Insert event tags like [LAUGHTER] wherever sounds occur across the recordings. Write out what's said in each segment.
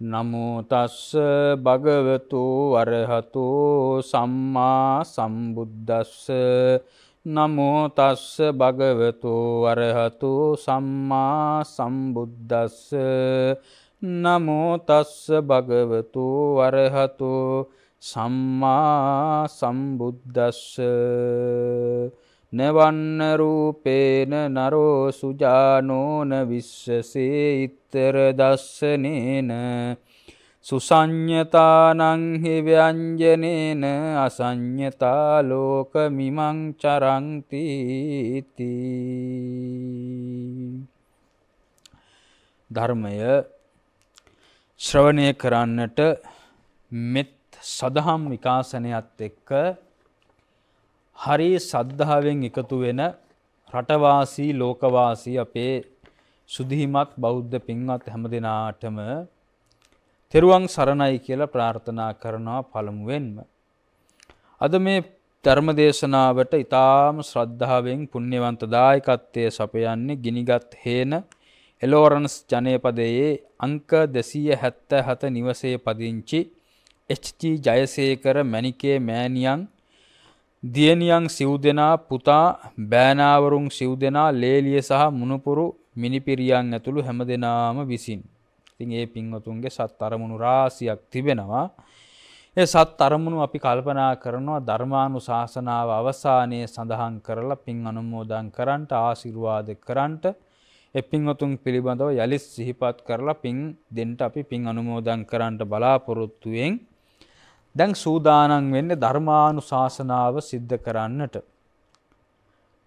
නමුතස්ස භගවතු වරහතු සම්මා සම්බුද්ධස්ස නමුතස්ස භගවතු වරහතු සම්මා සම්බුද්ධස්ස නමුතස්ස භගවතු වරහතු සම්මා සම්බුද්ධස්ස නවන්න රූපේන නරෝ සුජානෝන විශ්වසේ ඉත්තර දස්සනේන සුසඤ්ඤතානං හි ව්‍යඤ්ජනේන අසඤ්ඤතා ලෝක මිමං චරಂತಿ ඉති ධර්මය ශ්‍රවණය කරන්නට මෙත් සදහම් විකාශනයත් එක්ක හරි සද්ධාවෙන් එකතු වෙන රටවාසී ලෝකවාසී අපේ සුදිහිමත් බෞද්ධ පින්වත් හැම දෙනාටම තෙරුවන් සරණයි කියලා ප්‍රාර්ථනා කරනවා පළමුවෙන්ම. අද මේ ධර්මදේශනාවට ඉතාම ශ්‍රද්ධාවෙන් පුණ්‍යවන්ත දායකත්වයේ සපයන්නේ ගිනිගත් හේන එලෝරන්ස් ජනපදයේ අංක 277 නිවසේ පදිංචි එච්.ජී. ජයසේකර මණිකේ මෑනියන් දියණියන් සිව් දෙනා පුතා බෑනාවරුන් සිව් දෙනා ලේලිය සහ මුණපුරු මිනිපිරියන් ඇතුළු හැම දෙනාම විසින්. ඉතින් ඒ පින්වතුන්ගේ සත් අරමුණු රාසියක් තිබෙනවා. ඒ සත් අරමුණු අපි කල්පනා කරනවා ධර්මානු ශාසනාව අවසානයේ සඳහන් කරලා පින් අනුමෝදන් කරන්ට ආසිරුවාද කරන්ට එපින්වතුන් පිළිබඳව යළිත් සිහිපත් කරලා පින් දෙන්ට අපි පින් අනුමෝදන් කරන්ට බලාපොරොත්තුවෙන් දැන් සූදානම් වෙන්නේ ධර්මානුශාසනාව සිද්ධ කරන්නට.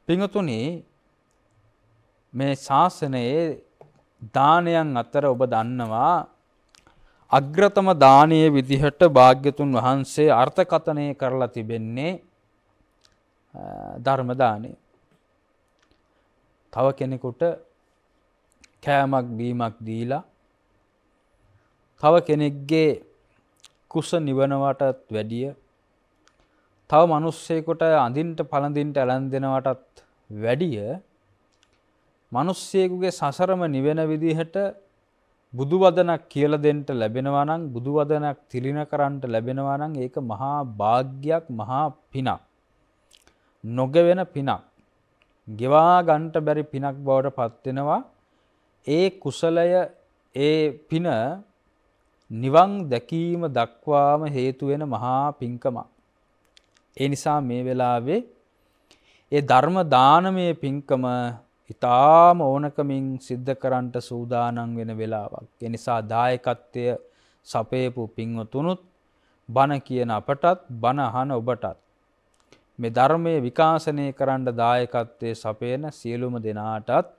පිඟතුනි මේ ශාසනයේ දානයන් අතර ඔබ දන්නවා අග්‍රතම දානයේ විදිහට භාග්‍යතුන් වහන්සේ අර්ථකථනය කරලා තිබෙන්නේ ධර්ම දානය. තව කෙනෙකුට කෑමක් බීමක් දීලා තව කෙනෙක්ගේ කුස නිවනවටත් වැඩිය තව මනුස්සයකොට අඳින්ට පළඳින්ට ඇලන් දෙනවටත් වැඩිය මනුස්සයෙකුගේ සසරම නිවෙන විදිහට බුදුවදනක් කියල දෙන්ට ලැබෙනවනං බුදුවදනක් තිලින කරන්නට ලැබෙනවනං ඒක මහා භාග්‍යයක් මහා පිනක්. නොගවෙන පිනක්. ගෙවා ගන්ට බැරි පිනක් බවට පත්වෙනවා ඒ කුසලය ඒ පින නිවන් දැකීම දක්වාම හේතු වෙන මහා පිංකමක්. ඒ නිසා මේ වෙලාවේ ඒ ධර්ම දානමය පිංකම ඊටාම ඕනකමින් සිද්ධ කරන්නට සූදානම් වෙන වෙලාවක්. ඒ නිසා දායකත්වය සපේපු පින්වතුනුත් බණ කියන අපටත් බණ අහන ඔබටත් මේ ධර්මයේ විකාශනය කරන්න දායකත්වයේ සපේන සියලුම දෙනාටත්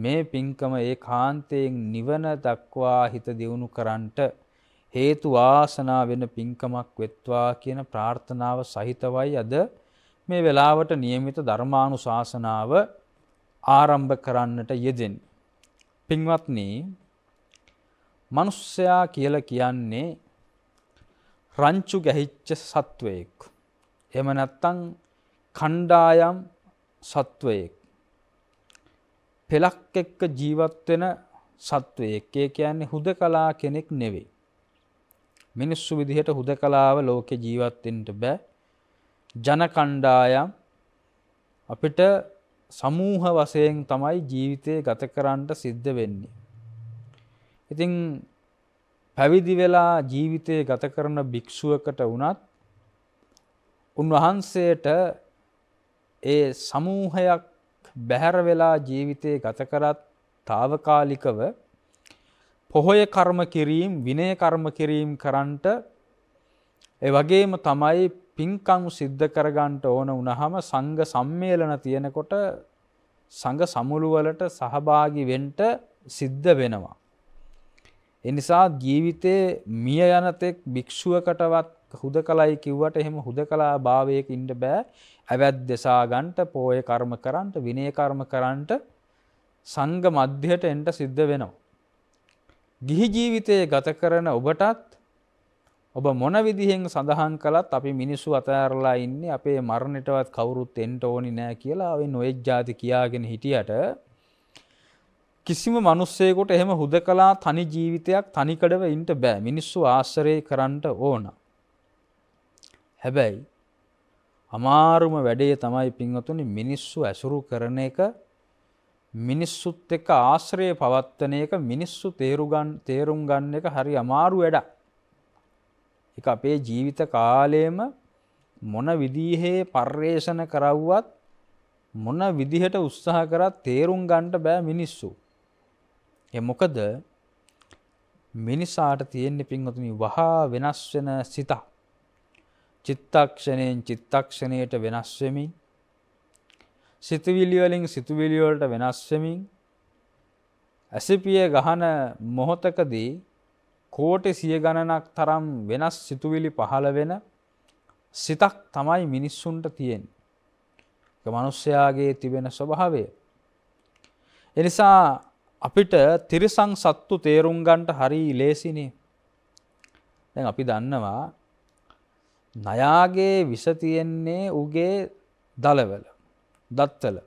මේ පින්කම ඒ කාන්තයෙන් නිවන දක්වා හිත දියුණු කරන්නට හේතු වාසනා වෙන පින්කමක් වෙත්වා කියන ප්‍රාර්ථනාව සහිතවයි අද මේ වෙලාවට નિયમિત ධර්මානුශාසනාව ආරම්භ කරන්නට යෙදෙන්නේ. පින්වත්නි, මිනිස්සයා කියලා කියන්නේ රංචු ගැහිච්ච සත්වයෙක්. එහෙම නැත්නම් කණ්ඩායම් සත්වයෙක්. පෙලක් එක්ක ජීවත් වෙන සත්වයෙක් ඒ කියන්නේ හුදකලා කෙනෙක් නෙවෙයි. මිනිස්සු විදිහට හුදකලාව ලෝකේ ජීවත් වෙන්න බෑ. ජන කණ්ඩායම් අපිට සමූහ වශයෙන් තමයි ජීවිතය ගත කරන්න සිද්ධ වෙන්නේ. ඉතින් පැවිදි වෙලා ජීවිතය ගත කරන භික්ෂුවකට වුණත් උන්වහන්සේට ඒ සමූහයක් බැහැර වෙලා ජීවිතය ගත කරත් తాවකාලිකව පොහොය කර්ම කිරීම විනය කර්ම කිරීම කරන්ට ඒ වගේම තමයි පින්කම් සිද්ධ කරගන්නට ඕන වුණාම සංඝ සම්මේලන තියෙනකොට සංඝ සමුළුවලට සහභාගී වෙන්න සිද්ධ වෙනවා. එනිසා ජීවිතේ මිය යනතෙක් භික්ෂුවකටවත් හුද කලයි කිව්වට එහෙම හුද කලා භාවයක ඉන්ට බෑ ඇවැත් දෙසා ගන්ට පෝය කර්ම කරන්ට විනය කර්ම කරන්ට සංග මධ්‍යයට එන්ට සිද්ධ වෙනවා. ගිහි ජීවිතය ගත කරන ඔබටත් ඔබ මොන විදිහෙන් සඳහන් කළත් අපි මිනිස්සු අතෑරලා ඉන්න අපේ මරණටවත් කවුරුත් එන්ට ඕනි නෑ කියලා ඔය නොයෙජ්ජාති කියාගෙන හිටියට කිසිම මනුස්සයකොට එහෙම හුද කලා තනි ජීවිතයක් තනිකඩව ඉන්ට බෑ මිනිස්සු ආශ්සරය කරන්නට ඕනා. හැබැයි අමාරුම වැඩේ තමයි පින්වතුනි මිනිස්සු ඇසුරු කරන එක මිනිස්සුත් එක්ක ආශ්‍රය පවත්වන එක මිනිස්සු තේරුම් ගන්න එක හරි අමාරු වැඩ. එක අපේ ජීවිත කාලයම මොන විදිහේ පර්යේෂණ කරව්වත් මොන විදිහට උත්සාහ කරත් තේරුම් ගන්නට බෑ මිනිස්සු. ඒ මොකද මිනිසාට තියෙන්නේ පින්වතුනි වහා වෙනස් වෙන සිතක්. චිත්තක්ෂණයෙන් චිත්තක්ෂණයට වෙනස් වෙමින් සිතුවිලි වලින් සිතුවිලි වලට වෙනස් වෙමින් ඇසිපිය ගහන මොහොතකදී කෝටි සිය ගණනක් තරම් වෙනස් සිතුවිලි පහළ වෙන සිතක් තමයි මිනිස්සුන්ට තියෙන්නේ. ඒක මිනිස්යාගේ තිබෙන ස්වභාවය. එනිසා අපිට තිරිසන් සත්තු තේරුම් ගන්නට හරි ලේසිනේ. දැන් අපි දන්නවා නයාගේ විස තියෙන්නේ උගේ දලවල දත්වල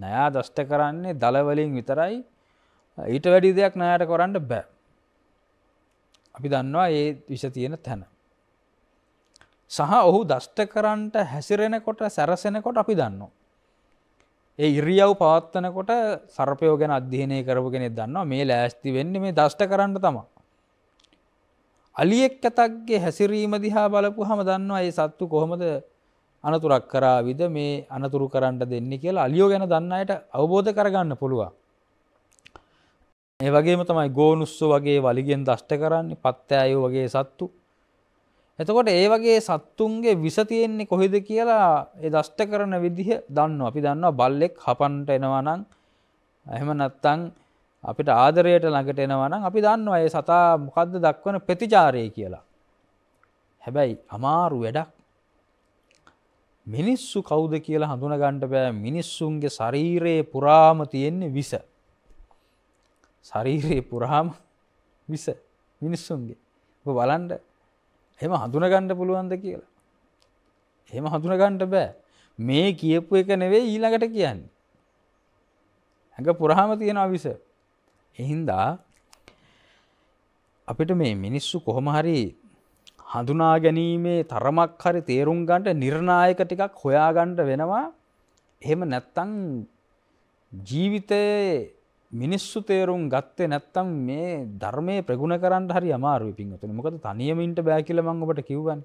නයා දෂ්ට කරන්නේ දලවලින් විතරයි ඊට වැඩි දෙයක් නයායට කොරන්න බෑ අපි දන්නවා ඒ විස තියෙන තැන සහ ඔහු දෂ්ට කරන්ට හැසිරෙනකොට සැරසෙනකොට අපි දන්නවා ඒ ඉරියව් පවත්වනකොට සර්පයෝ ගැන අධ්‍යනය කරපු කෙනෙ දන්නවා මේ ලෑස්ති වෙන්න මේ දෂ්ට කරන්න තමා අලියෙක් ඇතක්ගේ හැසිරීම දිහා බලපු හම දන්නවා ඒ සත්තු කොහොමද අනතුරක් කරාවිද මේ අනතුරු කරන්නට දෙන්න කියලා අලියෝ ගැන දන්නයට අවබෝධ කරගන්න පුළුවන්. ඒ වගේම තමයි ගෝනුස්සු වගේ වලිගෙන් දෂ්ට කරන්නේ පත්තෑයෝ වගේ සත්තු. එතකොට ඒ වගේ සත්තුන්ගේ විස තියෙන්නේ කොහෙද කියලා ඒ දෂ්ට කරන විදිහ දන්න අපි දන්නවා බල්ලෙක් හපන්ට එනවනං එහෙම නැත්තං අපිට ආදරයට ළඟට එනවනම් අපි දන්නවා ඒ සතා මොකද්ද දක්වන ප්‍රතිචාරය කියලා. හැබැයි අමාරු වැඩක්. මිනිස්සු කවුද කියලා හඳුනගන්න බෑ මිනිස්සුන්ගේ ශරීරයේ පුරාම තියෙන්නේ විස. ශරීරයේ පුරාම විස මිනිස්සුන්ගේ. ඔබ බලන්න එහෙම හඳුනගන්න පුළුවන්ද කියලා. එහෙම හඳුනගන්න බෑ. මේ කියපු එක නෙවෙයි ඊළඟට කියන්නේ. ඇඟ පුරාම තියෙන අවිස. එහින්දා අපිට මේ මිනිස්සු කොහොම හරි හඳුනා ගැනීමේ තරමක් හරි තේරුම් ගන්නට නිර්ණායක ටිකක් හොයාගන්න වෙනවා. එහෙම නැත්තම් ජීවිතයේ මිනිස්සු තේරුම් ගත්තේ නැත්තම් මේ ධර්මයේ ප්‍රගුණ කරන්න හරි අමාරුයි පිංගතුනි. මොකද තනියම ඉන්න බෑ කියලා මම ඔබට කිව්වනේ.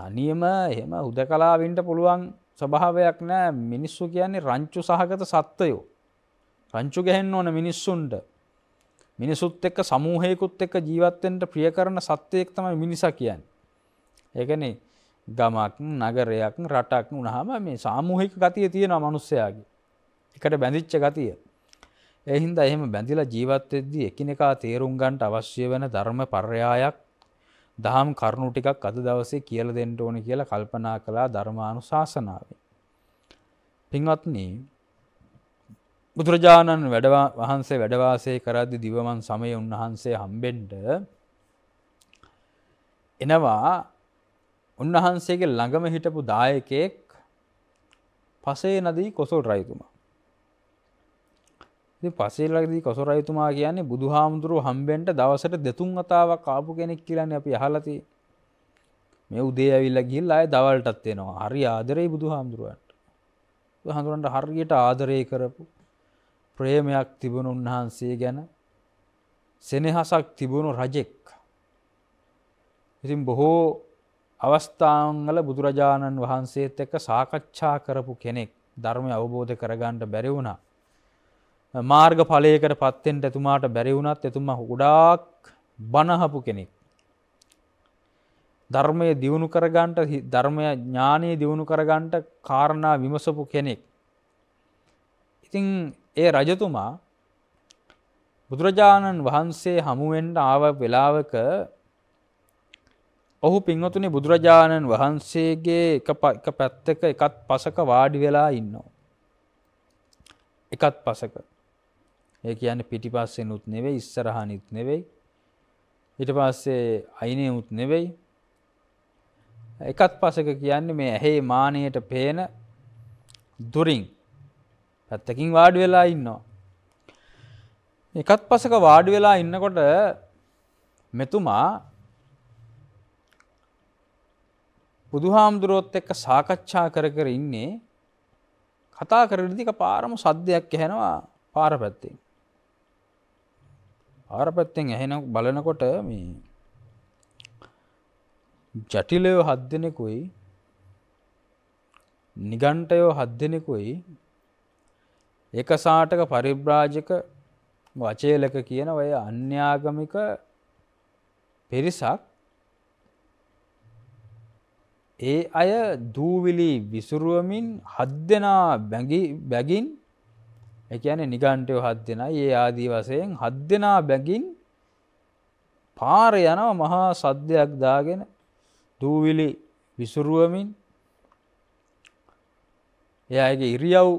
තනියම එහෙම හුදකලාවෙන්ට පුළුවන් ස්වභාවයක් නෑ මිනිස්සු කියන්නේ රංචු සහගත සත්වයෝ. රංචු ගැහෙන්න ඕන මිනිස්සුන්ට මිනිසුත් එක්ක සමූහයකුත් එක්ක ජීවත්තෙන්ට ප්‍රිය කරන සත්‍යයෙක් තමයි මිනිසා කියන්න. ඒකන ගමක් නගරයක් රටක් වනහම මේ සාමූහික ගතිය තියෙන මනුස්සයාගේ එකට බැඳිච්ච ගතිය. එහින්ද එහෙම බැඳිලා ජීවත්වෙද්දී එකිනෙකා තේරුම් ගන්ට අවශ්‍ය වෙන ධර්ම පර්යායක් දහම් කරුණු ටිකක් අද දවසේ කියල දෙන්න ඕන කියලා කල්පනා කළා ධර්මානු ශාසනාවේ. පින්වත්නී බුදුරජාණන් වහන්සේ වැඩවාසය කරද්දි දිවමන් සමය උන්වහන්සේ හම්බෙන්ඩ එනවා උන්වහන්සේගේ ළඟම හිටපු දායකෙක් පසේ නදී කොසොල් රයිතුමා. පසේලදී කොසො රයිතුමා කියන්නේ බුදු හාමුදුරුව හම්බෙන්ට දවසට දෙතුන් අතාවක් කාපු කෙනෙක් කියලන්න අපි හලති මේ උදේ ඇවිල්ල ගිල් අය දවල්ටත් එනවා හරි ආදරෙයි බුදු හාමුදුරුවන්ට හඳුරන්ට හරියට ආදරය කරපු ප්‍රේමයක් තිබුණු උන්වහන්සේ ගැන සෙනෙහසක් තිබුණු රජෙක්. ඉතින් බොහෝ අවස්ථාංගල බුදුරජාණන් වහන්සේත් එක්ක සාකච්ඡා කරපු කෙනෙක් ධර්මය අවබෝධ කරගන්නට බැරි වුණා. මාර්ග ඵලයකට පත්තෙන්ට එතුමාට බැරි වුණත් එතුමා ගොඩාක් බනහපු කෙනෙක්. ධර්මය දියුණු කරගන්ට ධර්මය ඥානයේ දියුණු කරගන්ට කාරණා විමසපු කෙනෙක්. ඉතිං ඒ රජතුමා බුදුරජාණන් වහන්සේ හමුවෙන්ට ආව වෙලාවක ඔහු පින්වතුනි බුදුරජාණන් වහන්සේගේ එක පැත්තක එකත් පසක වාඩි වෙලා ඉන්නවා. එකත් පසක. ඒ කියන්නේ පිටිපස්සෙනුත් නෙවෙයි ඉස්සරහනිත් නෙවෙයි. ඊට පස්සේ අයිනෙමුත් නෙවෙයි. එකත් පසක කියන්නේ මේ ඇහි මානයට පේන දුරින් පැත්තකින් වාඩි වෙලා ඉන්නවා. එකත් පසක වාඩි වෙලා ඉන්නකොට මෙතුමා බුදුහාමුදුරුවොත් එක්ක සාකච්ඡා කර කර ඉන්නේ කතා කරනදික පාරම සද්දයක් ඇහෙනවා පාර පැත්තෙන්. පාර පැත්තෙන් ඇහෙන බලනකොට මේ ජටිලයෝ හත් දෙනෙකුයි නිගණ්ටයෝ හත් දෙනෙකුයි එකසාටක පරිබ්‍රාජක වචේලක කියන ඔය අන්‍යාගමික පිරිසක් ඒ අය දූවිලි විසුරුවමින් හත් දෙනා බැගින් එකන නිගන්ටයෝ හත් දෙෙන ඒ ආදී වසයෙන් හත් දෙනා බැගින් පාර යනව මහා සද්ධයක් දාගෙන දූවිලි විසුරුවමින් එයගේ ඉරියව්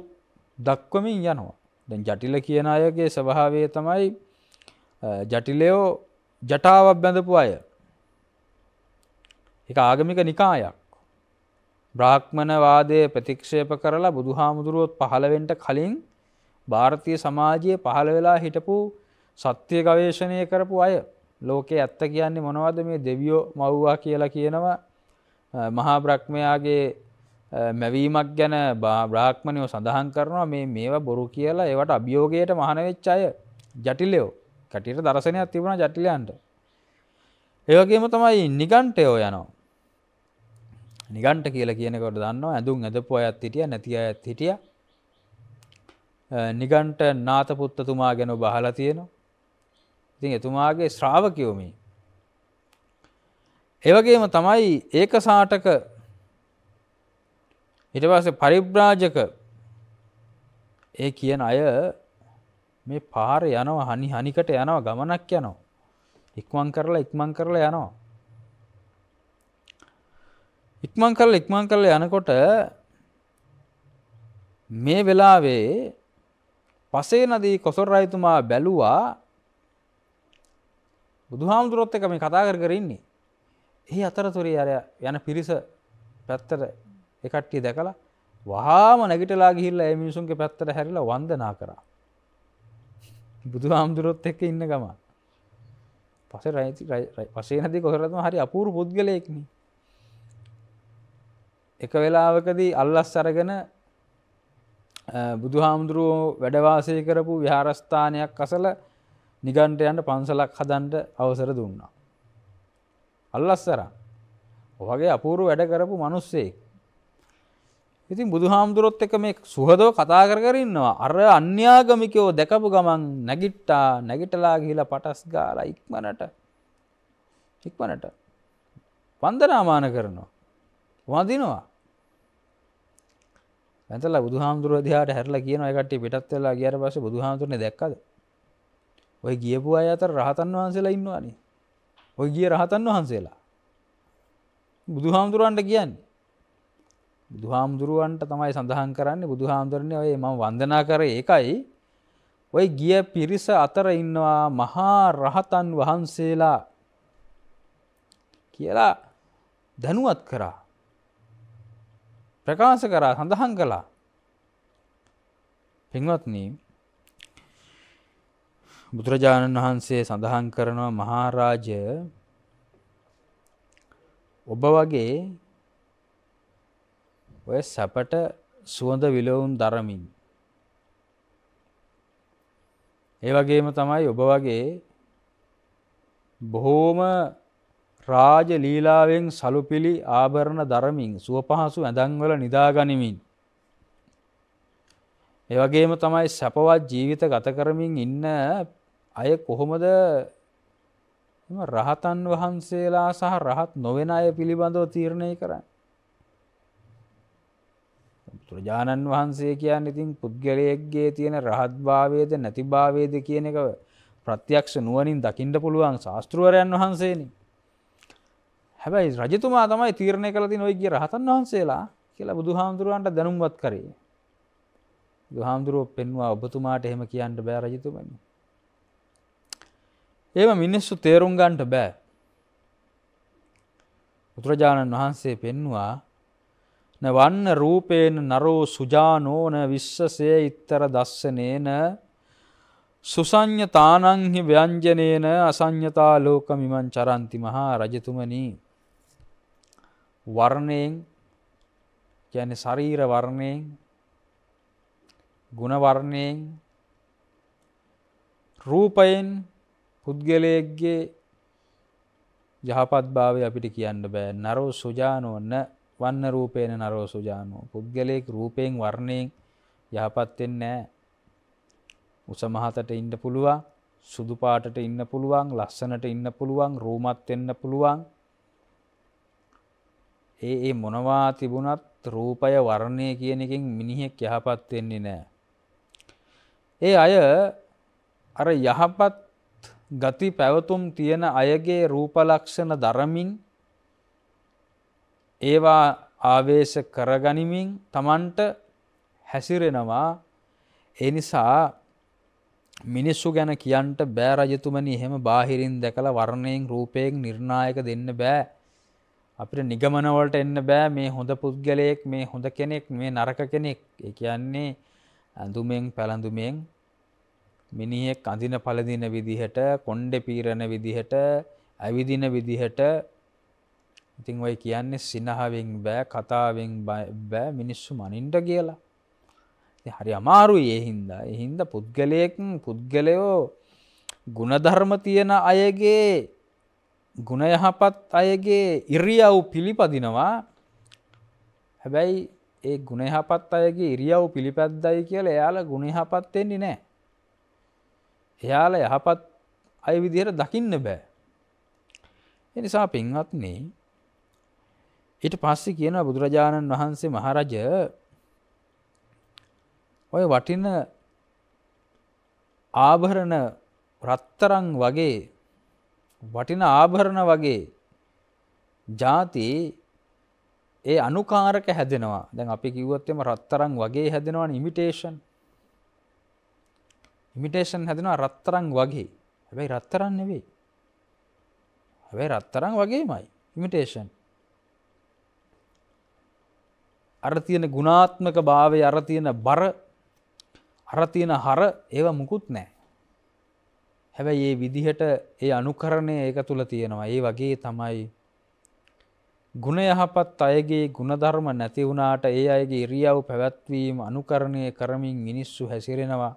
දක්වමින් යනවා. දැන් ජටිල කියන අයගේ ස්වභාවය තමයි ජටිලයෝ ජටාවක් බැඳපු අය. එක ආගමික නිකායක්. බ්‍රාහ්මණවාදය ප්‍රතික්ෂේප කරලා බුදු හාමුදුරුවොත් පහළවෙන්ට කලින් භාරතය සමාජයේ පහළ වෙලා හිටපු සත්‍යය ගවේශණය කරපු අය ලෝකයේ ඇත්ත කියන්නේ මොනවද මේ දෙවියෝ මව්වා කියලා කියනවා මහා බ්‍රක්්මයාගේ මැවීමක් ගැන බ්‍රාහ්මණයෝ සඳහන් කරනවා මේ මේවා බොරු කියලා ඒවට අභියෝගයට මහනවෙච්ච අය ජටිලයෝ කටියට දර්ශනයක් තිබුණ ජටිලයන්ට. ඒවගේම තමයි නිගන්ටයෝ යනවා. නිගන්ට කියල කියනකොට දන්නවා ඇඳුම් ඇදපු අයත් හිටිය නැති අයත් හිටිය නිගන්ට නාතපුත්තතුමා ගැන බහලා තියෙනවා. ඉතින් එතුමාගේ ශ්‍රාවකයෝමී. ඒවගේම තමයි ඒක සාටක ඊට පස්සේ පරිබ්‍රාජක ඒ කියන අය මේ පාර යනවා හනි හනිකට යනවා ගමනක් යනවා. ඉක්මං කරලා ඉක්මං කරලා යනවා. ඉක්මං කරලා ඉක්මං කරලා යනකොට මේ වෙලාවේ පසේනදී කොසොල් රජතුමා බැලුවා බුදුහාමුදුරුවොත් එක මේ කතා කර කර ඉන්නේ. එහි අතරතුරේ අර යන පිරිස පැත්තට එකට්ටිය දැකලා වහාම නැගිටලා ගිල්ල මිනිසුන්ගේ පැත්තට හැරිල වන්දනා කරා බුදු හාමුදුරොත් එක්ක ඉන්න ගම පස රයිති පසේ නති කොහරතුම හරි අපූරු පුද්ගලයෙක්න එක වෙලාවකදී අල්ලස් අරගෙන බුදු හාමුදුරුවෝ වැඩවාසය කරපු විහාරස්ථානයක් අසල නිගන්ටයන්ට පන්සලක් හදන්ට අවසර දුන්නා අල්ලස්සර ඔහගේ අපූරු වැඩ කරපු මනුස්සෙක් ඉතින් බුදුහාමුදුරොත් එක මේ සුහදව කතා කර කර ඉන්නවා. අර අන්‍යාගමිකයෝ දැකපු ගමන් නැගිට්ටා, නැගිටලා ගිහිලා පටස් ගාලා ඉක්මනට ඉක්මනට වන්දනාමාන කරනවා. වඳිනවා. වැඳලා බුදුහාමුදුරුවෝ දිහාට හැරිලා කියනවා ඒ කට්ටිය පිටත් වෙලා ගියාට පස්සේ බුදුහාමුදුරනේ දැක්කද? ඔය ගියපු අය අතර රහතන් වහන්සේලා ඉන්නවනේ. ඔය ගිය රහතන් වහන්සේලා. බුදුහාමුදුරන්ට කියන්නේ බුදුහාමුදුරුවන්ට තමයි සඳහන් කරන්නේ බුදුහාමුදුරන්නේ ඔය ම වන්දනා කර ඒකයි ඔය ගිය පිරිස අතර ඉන්නවා මහා රහතන් වහන්සේලා කියලා දැනුවත් කරා ප්‍රකාශ කරා සඳහන් කළා පින්වත්න බුදුරජාණන් වහන්සේ සඳහන් කරනවා මහාරාජය ඔබ වගේ ඔය සැපට සුවඳ විලවුන් දරමින්. ඒ වගේම තමයි ඔබ වගේ බොහෝම රාජ ලීලාවෙන් සලුපිලි ආභරණ දරමින් සුව පහසු ඇඳන්වල නිදාගනිමින්. ඒවගේම තමයි සැපවත් ජීවිත ගත කරමින් ඉන්න අය කොහොමද රහතන් වහන්සේලා සහ රහත් නොවෙන අය පිළිබඳව තීරණය කරන්න. බුදුරජාණන් වහන්සේ කියන්න ඉතින් පුද්ගලයෙක්ගේ තියෙන රහත්භාවයද නැතිභාවයද කියන එක ප්‍රත්‍යක්ෂ නුවනින් දකිින්ට පුළුවන් ශාස්තෘුවරයන් වහන්සේනි. හැබැයි රජතුමා තමයි තීරණය කලති නොයිගේ රහතන් වහන්සේලා කියලා බුදුහාමුදුරුවන්ට දැනුම්වත් කරේ. දුහාමුදුරුව පෙන්වා ඔබතුමාට එහෙම කියන්න බෑ රජතුමනි. ඒම මිනිස්සු තේරුම් ගන්ට බෑ. බුදුරජාණන් වහන්සේ පෙන්වා වන්න රූපේන නරෝ සුජානෝන විශ්වසය ඉත්තර දස්සනේන සුසඥතානංහි ව්‍යංජනේන අසං්ඥතා ලෝකමිමන් චරන්ති මහා රජතුමනී වර්ණයෙන් යැන ශරීර වර්ණයෙන් ගුණවර්ණයෙන් රූපයෙන් පුද්ගලයක්ගේ යහපත් භාවය අපිට කියන්න බෑ නරෝ සුජානුවන්න වන්න රූපේන නරෝ සුජානෝ පුද්ගලයෙක් රූපයෙන් වර්ණයෙන් යහපත් වෙන්නේ උස මහතට ඉන්න පුළුවන් සුදු පාටට ඉන්න පුළුවන් ලස්සනට ඉන්න පුළුවන් රූමත් වෙන්න පුළුවන් ඒ ඒ මොනවා තිබුණත් රූපය වර්ණය කියන එකෙන් මිනිහෙක් යහපත් වෙන්නේ නැහැ. ඒ අය අර යහපත් ගති පැවතුම් තියෙන අයගේ රූප ලක්ෂණ දරමින් ඒවා ආවේශ කරගනිමින් තමන්ට හැසිරෙනවා ඒ නිසා මිනිස්සු ගැන කියන්ට බෑ රජතුමනි එහෙම බාහිරින් දැකලා වර්ණයෙන් රූපයෙන් නිර්ණායක දෙන්න බෑ අපිට නිගමනවලට එන්න බෑ මේ හොඳ පුද්ගලයෙක් මේ හොඳ කෙනෙක් මේ නරක කෙනෙක් ඒ කියන්නේ ඇඳුමෙන් පැළඳුමෙන් මිනිහෙක් අඳින පළඳින විදිහට කොණ්ඩේ පීරන විදිහට ඇවිදින විදිහට ඉතින් ඔය කියන්නේ සිනහවෙන් බෑ කතාවෙන් බෑ මිනිස්සු මනින්ට කියලා හරි අමාරුයි එහින්දා එහින්ද පුද්ගලයෙක් පුද්ගලයෝ ගුණධර්ම තියෙන අයගේ ගුණයහපත් අයගේ ඉරියව් පිළිපදිනවා හැබැයි ඒ ගුණයහපත් අයගේ ඉරියව් පිළිපැද්දයි කියලා එයාල ගුණයහපත් වෙන්නේ නෑ එයාල යහපත් අය විදිහට දකින්න බෑ එනිසා පින්වත්නේ ඊට පස්සේ කියනවා බුදුරජාණන් වහන්සේ මහරජ ඔය වටින ආභරණ රත්තරන් වගේ වටින ආභරණ වගේ ಜಾති ඒ අනුකාරක හැදෙනවා. දැන් අපි කිව්වොත් එම රත්තරන් වගේ හැදෙනවනේ ඉමිටේෂන්. ඉමිටේෂන් හැදෙනවා රත්තරන් වගේ. හැබැයි රත්තරන් නෙවෙයි. හැබැයි රත්තරන් වගේමයි ඉමිටේෂන්. අර තියෙන ගුණාත්මක භාවය අර තියෙන බර අර තියෙන හර ඒව මුකුත් නෑ. හැබැයි ඒ විදිහට ඒ අනුකරණය ඒක තුළ තියෙනවා. ඒ වගේ තමයි ගුණ යහපත් අයගේ ගුණධර්ම නැති වුණාට ඒ අයගේ ඉරියව් පැවැත්වීම අනුකරණය කරමින් මිනිස්සු හැසිරෙනවා.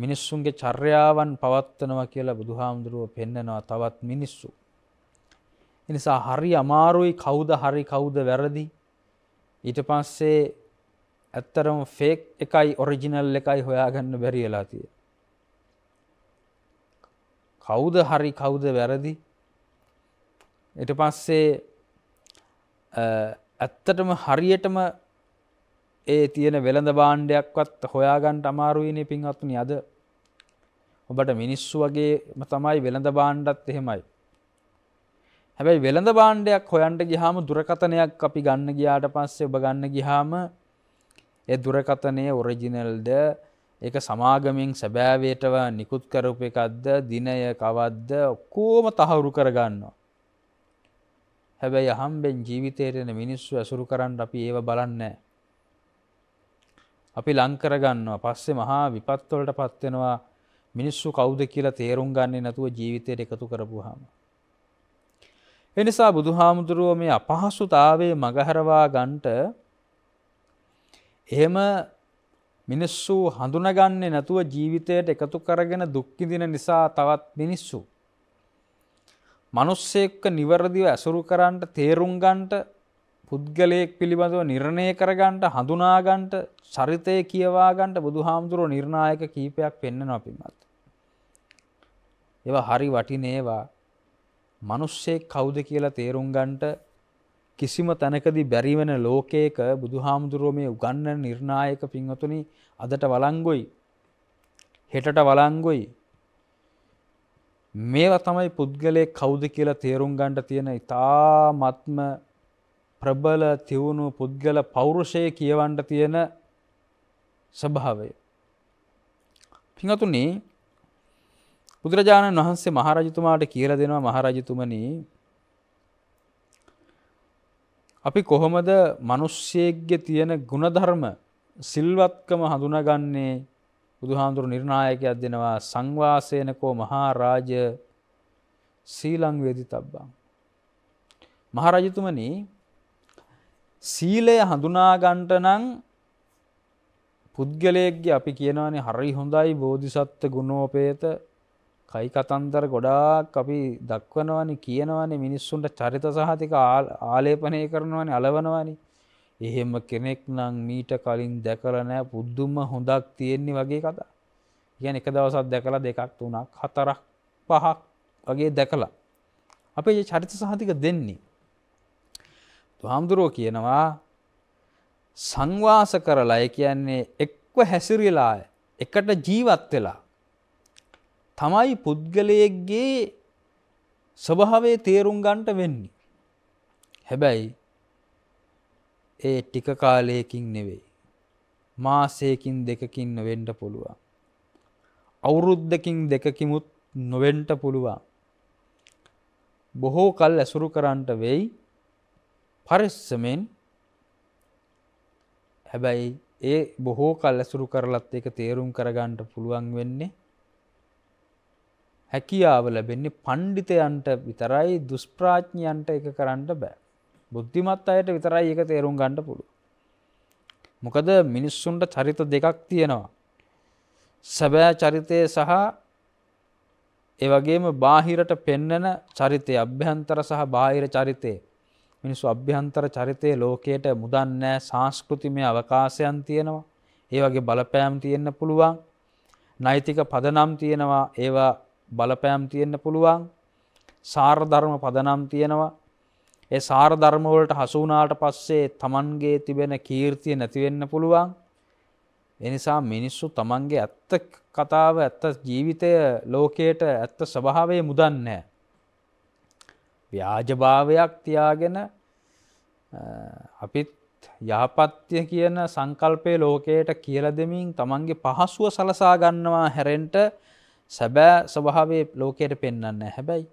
මිනිස්සුන්ගේ චර්යාවන් පවත්වනවා කියලා බුදුහාමුදුරුව පෙන්නනවා තවත් මිනිස්සු. එනිසා හරි අමාරුයි කවුද හරි කවුද වැරදි ඊට පස්සේ ඇත්තරම ෆේක් එකයි ඔරිජිනල් එකයි හොයාගන්න බැරි වෙලා තියෙන්නේ. කවුද හරි කවුද වැරදි? ඊට පස්සේ ඇත්තටම හරියටම ඒ තියෙන වෙළඳ භාණ්ඩයක්වත් හොයාගන්න අමාරුයිනේ පින්වත්නි අද. ඔබට මිනිස්සු වගේම තමයි වෙළඳ භාණ්ඩත් එහෙමයි. හැබැයි වෙළඳ බාණ්ඩයක් හොයන්ට ගිහාම දුරකතනයක් අපි ගන්න ගියාට පස්සේ ඔබ ගන්න ගිහාම ඒ දුරකතනය ඔරිජිනල්ද ඒක සමාගමෙන් සැබෑවේටව නිකුත් කරපු එකක්ද දිනය කවද්ද ඔක්කෝම තහවුරු කරගන්නවා. හැබැයි අහම්බෙන් ජීවිතයටන මිනිස්සු ඇසුරු කරන්න අපි ඒව බලන්නේ. අපි ලංකරගන්නවා පස්සේ මහා විපත්වලට පත්වෙනවා මිනිස්සු කෞුද කියලා තේරුම් ගන්නේ නැතුව ජීවිතයට එකතු කරපුහම. එනිසා බුදුහාමුදුරුව මේ අපහසුතාවේ මගහරවා ගන්ට එහෙම මිනිස්සු හඳුනගන්නේ නැතුව ජීවිතයට එකතු කරගෙන දුක්කිදින නිසා තවත් මිනිස්සු. මනුස්සෙක්ක නිවරදිව ඇසුරු කරන්නට තේරුම් ගන්ට පුද්ගලයෙක් පිළිබඳව නිර්ණය කරගන්ට හඳුනාගන්ට චරිතය කියවාගන්ට බුදුහාමුදුරුව නිර්ණායක කීපයක් පෙන්න නොපිමත්. ඒවා හරි වටිනේවා මිනිස්සේ කවුද කියලා තේරුම් ගන්නට කිසිම තැනකදී බැරි වෙන ලෝකයක බුදුහාමුදුරුවෝ මේ උගන්වන නිර්ණායක පින්වතුනි අදට වළංගුයි හෙටට වළංගුයි මේවා තමයි පුද්ගලයේ කවුද කියලා තේරුම් ගන්නට තියෙන ඊ타ත්ම ප්‍රබල තියුණු පුද්ගල පෞරුෂය කියවන්න තියෙන ස්වභාවය පින්වතුනි බුදුරජාණන් වහන්සේ මහරජතුමාට කියල දෙනවා මහරජතුමන අපි කොහොමද මනුෂ්‍යයේග්‍ය තියෙන ගුණධර්ම සිල්වත්කම හඳුනගන්නේ බුදුහාන්දුරු නිර්ණායකයක් දෙනවා සංවාසයනකෝ මහාරාජ සීලංවේදි තබ්බා. මහරජතුමන සීලය හඳුනාගන්ට නං පුද්ගලයෙක්ගේ අපි කියනවානේ හරි හොඳයි බෝධිසත්ව ගුණෝපේත කයි කතන්දර ගොඩාක් අපි දක්වනවනි කියනවනේ මිනිස්සුන්ට චරිත සහතික ආලේපනය කරනවනි අලවනවනි එහෙම කෙනෙක් නම් මීට කලින් දැකලා නැහැ පුදුම හොඳක් තියෙන්නේ වගේ කතා. කියන්නේ එක දවසක් දැකලා දෙකක් තුනක් හතරක් පහක් වගේ දැකලා අපේ චරිත සහතික දෙන්නේ. බුදුහාමුදුරුවෝ කියනවා සංවාස කරලා ඒ කියන්නේ එක්ව හැසිරලා එකට ජීවත් වෙලා තමයි පුද්ගලයෙක්ගේ ස්වභාවය තේරුම් ගන්නට වෙන්නේ. හැබැයි ඒ ටික කාලයකින් නෙවෙයි. මාසයකින් දෙකකින් නොවෙන්ට පුළුවන්. අවුරුද්දකින් දෙකකිමුත් නොවෙන්ට පුළුවන්. බොහෝ කල් ඇසුරු කරන්නට වෙයි පරිස්සමෙන් හැබැයි ඒ බොහෝ කල් ඇසුරු කරලත් එක තේරුම් කරගන්නට පුළුවන් වෙන්නේ හැකියාව ලැබෙන්නේ පණ්ඩිතයන්ට විතරයි දුෂ්ප්‍රාඥයන්ට එක කරන්න බෑ. බුද්ධිමත් අයට විතරයි එක තේරුම් ගණ්ඩ පුළු. මොකද මිනිස්සුන්ට චරිත දෙකක් තියෙනවා. සැබෑ චරිතය සහ එවගේම බාහිරට පෙන්නන චරිතය අභ්‍යන්තර සහ බාහිර චරිතය. මිනිස්සු අභ්‍යන්තර චරිතය ලෝකයට මුදන්නෑ සංස්කෘතිමය අවකාශයන් තියෙනවා. ඒ වගේ බලපෑම් තියෙන්න පුළුවන්. නෛතික පදනම් තියෙනවා ඒවා බලපෑම් තියෙන්න්න පුළුවන් සාරධර්ම පදනම් තියෙනවා ඒ සාරධර්මවලට හසුනාට පස්සේ තමන්ගේ තිබෙන කීර්තිය නැතිවෙන්න පුළුවන් එනිසා මිනිස්සු තමන්ගේ ඇත්ත කතාව ඇත්ත ජීවිතය ලෝකයට ඇත්ත ස්වභාවේ මුදන්නේ ව්‍යාජභාවයක් තියාගෙන අපිත් යහපත්ය කියන සංකල්පය ලෝකයට කියල දෙමින් තමන්ගේ පහසුව සලසා ගන්නවා හැරෙන්ට සැබෑ ස්වභාවේ ලෝකයට පෙන්න්න හැබැයි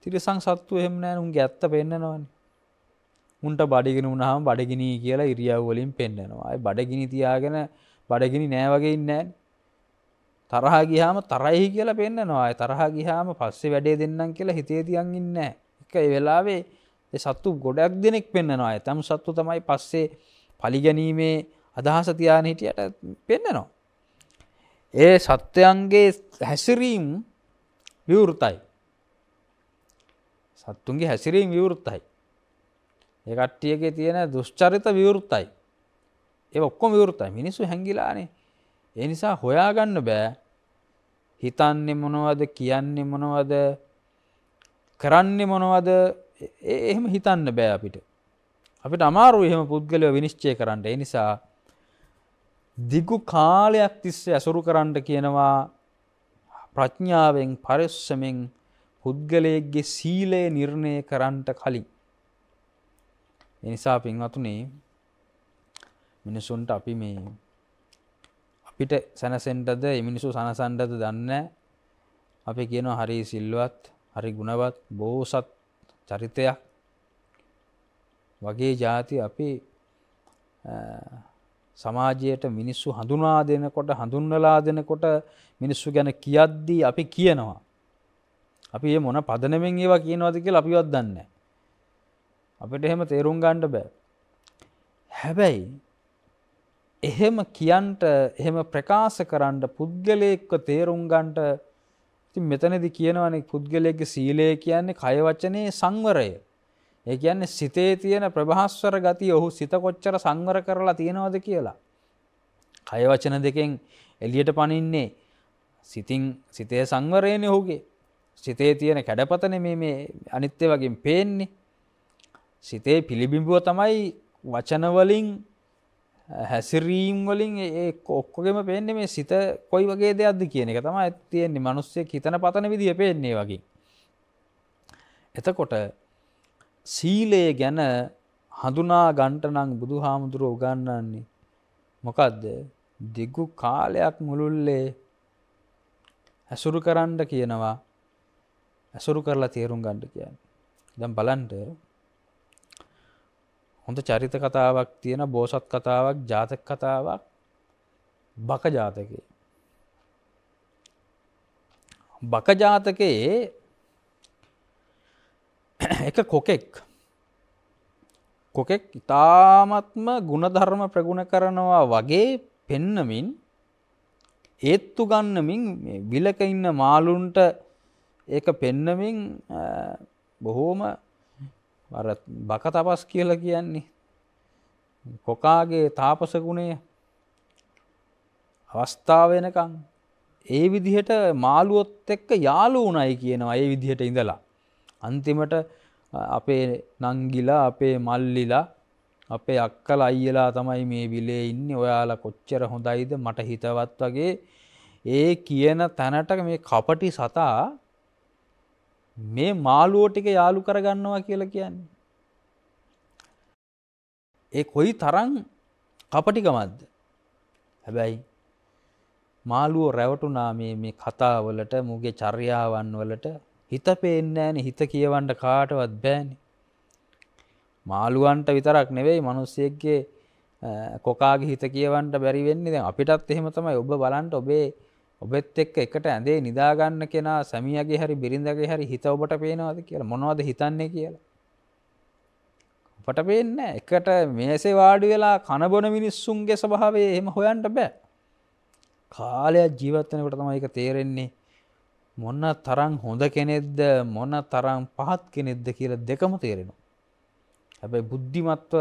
තිරිසං සත්තු එහෙමනෑ උන්ගේ ඇත්ත පෙන්න්නනවන්නේ උන්ට බඩිගෙන වුණහම බඩගිනී කියලා ඉරියව්වලින් පෙන්න්නනවායි බඩගිනි තියාගෙන බඩගිනි නෑවගේ ඉන්නෑ තරහා ගිහාම තරයි කියලා පෙන්න්නනවායි තරහා ගිහාම පස්සේ වැඩේ දෙන්නම් කියලා හිතේ තියන් ඉන්න එක වෙලාවේ සත්තු ගොඩක් දෙනෙක් පෙන්න්නනවා ඇතම් සත්තු තමයි පස්සේ පලිගැනීමේ අදහස තියාන හිටියට පෙන්න්නනවා ඒ සත්‍යයන්ගේ හැසිරීම් විවෘතයි. සත්තුන්ගේ හැසිරීම් විවෘත්තයි. ඒ කට්ටියගේ තියෙන දුෂ්චරිත විවෘත්තයි. ඒ ඔක්කොම විවෘතයි මිනිස්සු හැංගිලානේ. ඒ නිසා හොයාගන්න බෑ හිතන්නේ මොනවද කියන්නේ මොනවද කරන්නේ මොනවද එහෙම හිතන්න බෑ අපිට. අපිට අමාරු එහෙම පුද්ගලව විනිශ්චය කරන්න ඒ නිසා දිගු කාලයක් තිස්සේ ඇසුරු කරන්න කියනවා ප්‍රඥාවෙන් පරිස්සමෙන් පුද්ගලයෙක්ගේ සීලය නිර්ණය කරන්නට කලින්. එනිසා පින්වතුනේ මිනිසුන්ට අපි මේ අපිට සැනසෙන්ටද මිනිසු සනසන්ටද දන්න අපි කියන හරි සිල්වත් හරි ගුණවත් බෝසත් චරිතයක් වගේ ජාති අපි සමාජයට මිනිස්සු හඳුනා දෙනකොට හඳුන්වලා දෙනකොට මිනිස්සු ගැන කියද්දී අපි කියනවා. අපි ඒ මොන පදනමෙන් ඒවා කියනවද කියලා අපිවත් දන්නේ අපිට එහෙම තේරුම් ගන්න බෑ. හැබැයි එහෙම කියන්ට එහෙම ප්‍රකාශ කරන්න පුද්ගලයෙක්ව තේරුම් ගන්නට ඉතින් මෙතනදී කියනවනේ පුද්ගලයෙක්ගේ සීලය කියන්නේ කය වචනේ සංවරය. ඒ කියන්නේ සිතේ තියෙන ප්‍රභාස්වර ගතිය ඔහු සිත කොච්චර සංවර කරලා තියෙනවද කියලා. කය වචන දෙකෙන් එළියට පනින්නේ සිතින් සිතේ සංවරයනේ ඔහුගේ. සිතේ තියෙන කැඩපතනේ මේ මේ අනිත්‍ය වගේ පේන්නේ. සිතේ පිළිබිඹුව තමයි වචන වලින් හැසිරීම් වලින් ඒ ඔක්කොගෙම පේන්නේ මේ සිත කොයි වගේ දෙයක්ද කියන එක තමයි තියෙන්නේ. මිනිස්සෙක් හිතන පතන විදිය පේන්නේ වගේ. එතකොට සීලය ගැන හඳුනා ගන්ටනං බුදු හාමුදුරුව උගන්නන්නේ මොකක්ද දිග්ගු කාලයක් මුළුල්ලේ ඇසුරු කරන්න කියනවා ඇසුරු කරලා තේරුම් ගණ්ඩ කියන්න දම් බලන්ට හොඳ චරිත කතාවක් තියෙන බෝසත් කතාවක් ජාතක කතාවක් බක ජාතකයේ බක ජාතකයේ [COUGHS] එක කොකෙක් කොකෙක් ඉතාමත්ම ගුණධර්ම ප්‍රගුණ කරනවා වගේ පෙන්නමින් ඒත්තු ගන්නමින් විලක ඉන්න මාලුන්ට ඒක පෙන්නමින් බොහෝම අර බක තපස් කියලා කියන්නේ කොකාගේ තාපස ගුණය අවස්ථාව වෙනකන් ඒ විදිහට මාළුවොත් එක්ක යාළු වුණයි කියනවා ඒ විදිහට ඉඳලා අන්තිමට අපේ නංගිලා අපේ මල්ලිලා අපේ අක්කල අයියලා තමයි මේ විලේ ඉන්න ඔයාලා කොච්චර හොඳයිද මට හිතවත් වගේ ඒ කියන තැනට මේ කපටි සතා මේ මාළුවෝ ටික යාළු කරගන්නවා කියලා කියන්නේ. ඒ කොයි තරම් කපටිකමක්ද? හැබැයි මාළුවෝ රැවටුණා මේ මේ කතාවලට, මුගේ චර්යාවන් වලට හිත පේන්නෑන හිත කියවන්ට කාටවත් බෑනි. මාළුවන්ට විතරක් නෙවෙයි මනුස්සයක්ගේ කොකාගේ හිත කියවන්ට බැරිවෙන්නේ දැන් අපිටත් එහෙම තමයි ඔබ බලන්ට ඔබේ ඔබෙත් එක්ක එකට ඇඳේ නිදාගන්න කෙනා සැමියගේ හරි බිරිඳගේ හරි හිත ඔබට පේනවාද කියලා මොනවද හිතන්නේ කියලා. ඔබට පේන්නේ එකට මේසේ වාඩි වෙලා කනබොන මිනිස්සුන්ගේ ස්වභාවය එහෙම හොයන්ට බෑ. කාලයක් ජීවත් වෙනකොට තමයි ඒක තේරෙන්නේ. මොන්න තරං හොඳ කෙනෙක්ද මොන තරං පහත් කෙනෙක්ද කියලා දෙකම තේරෙනවා. හැබැයි බුද්ධිමත්ව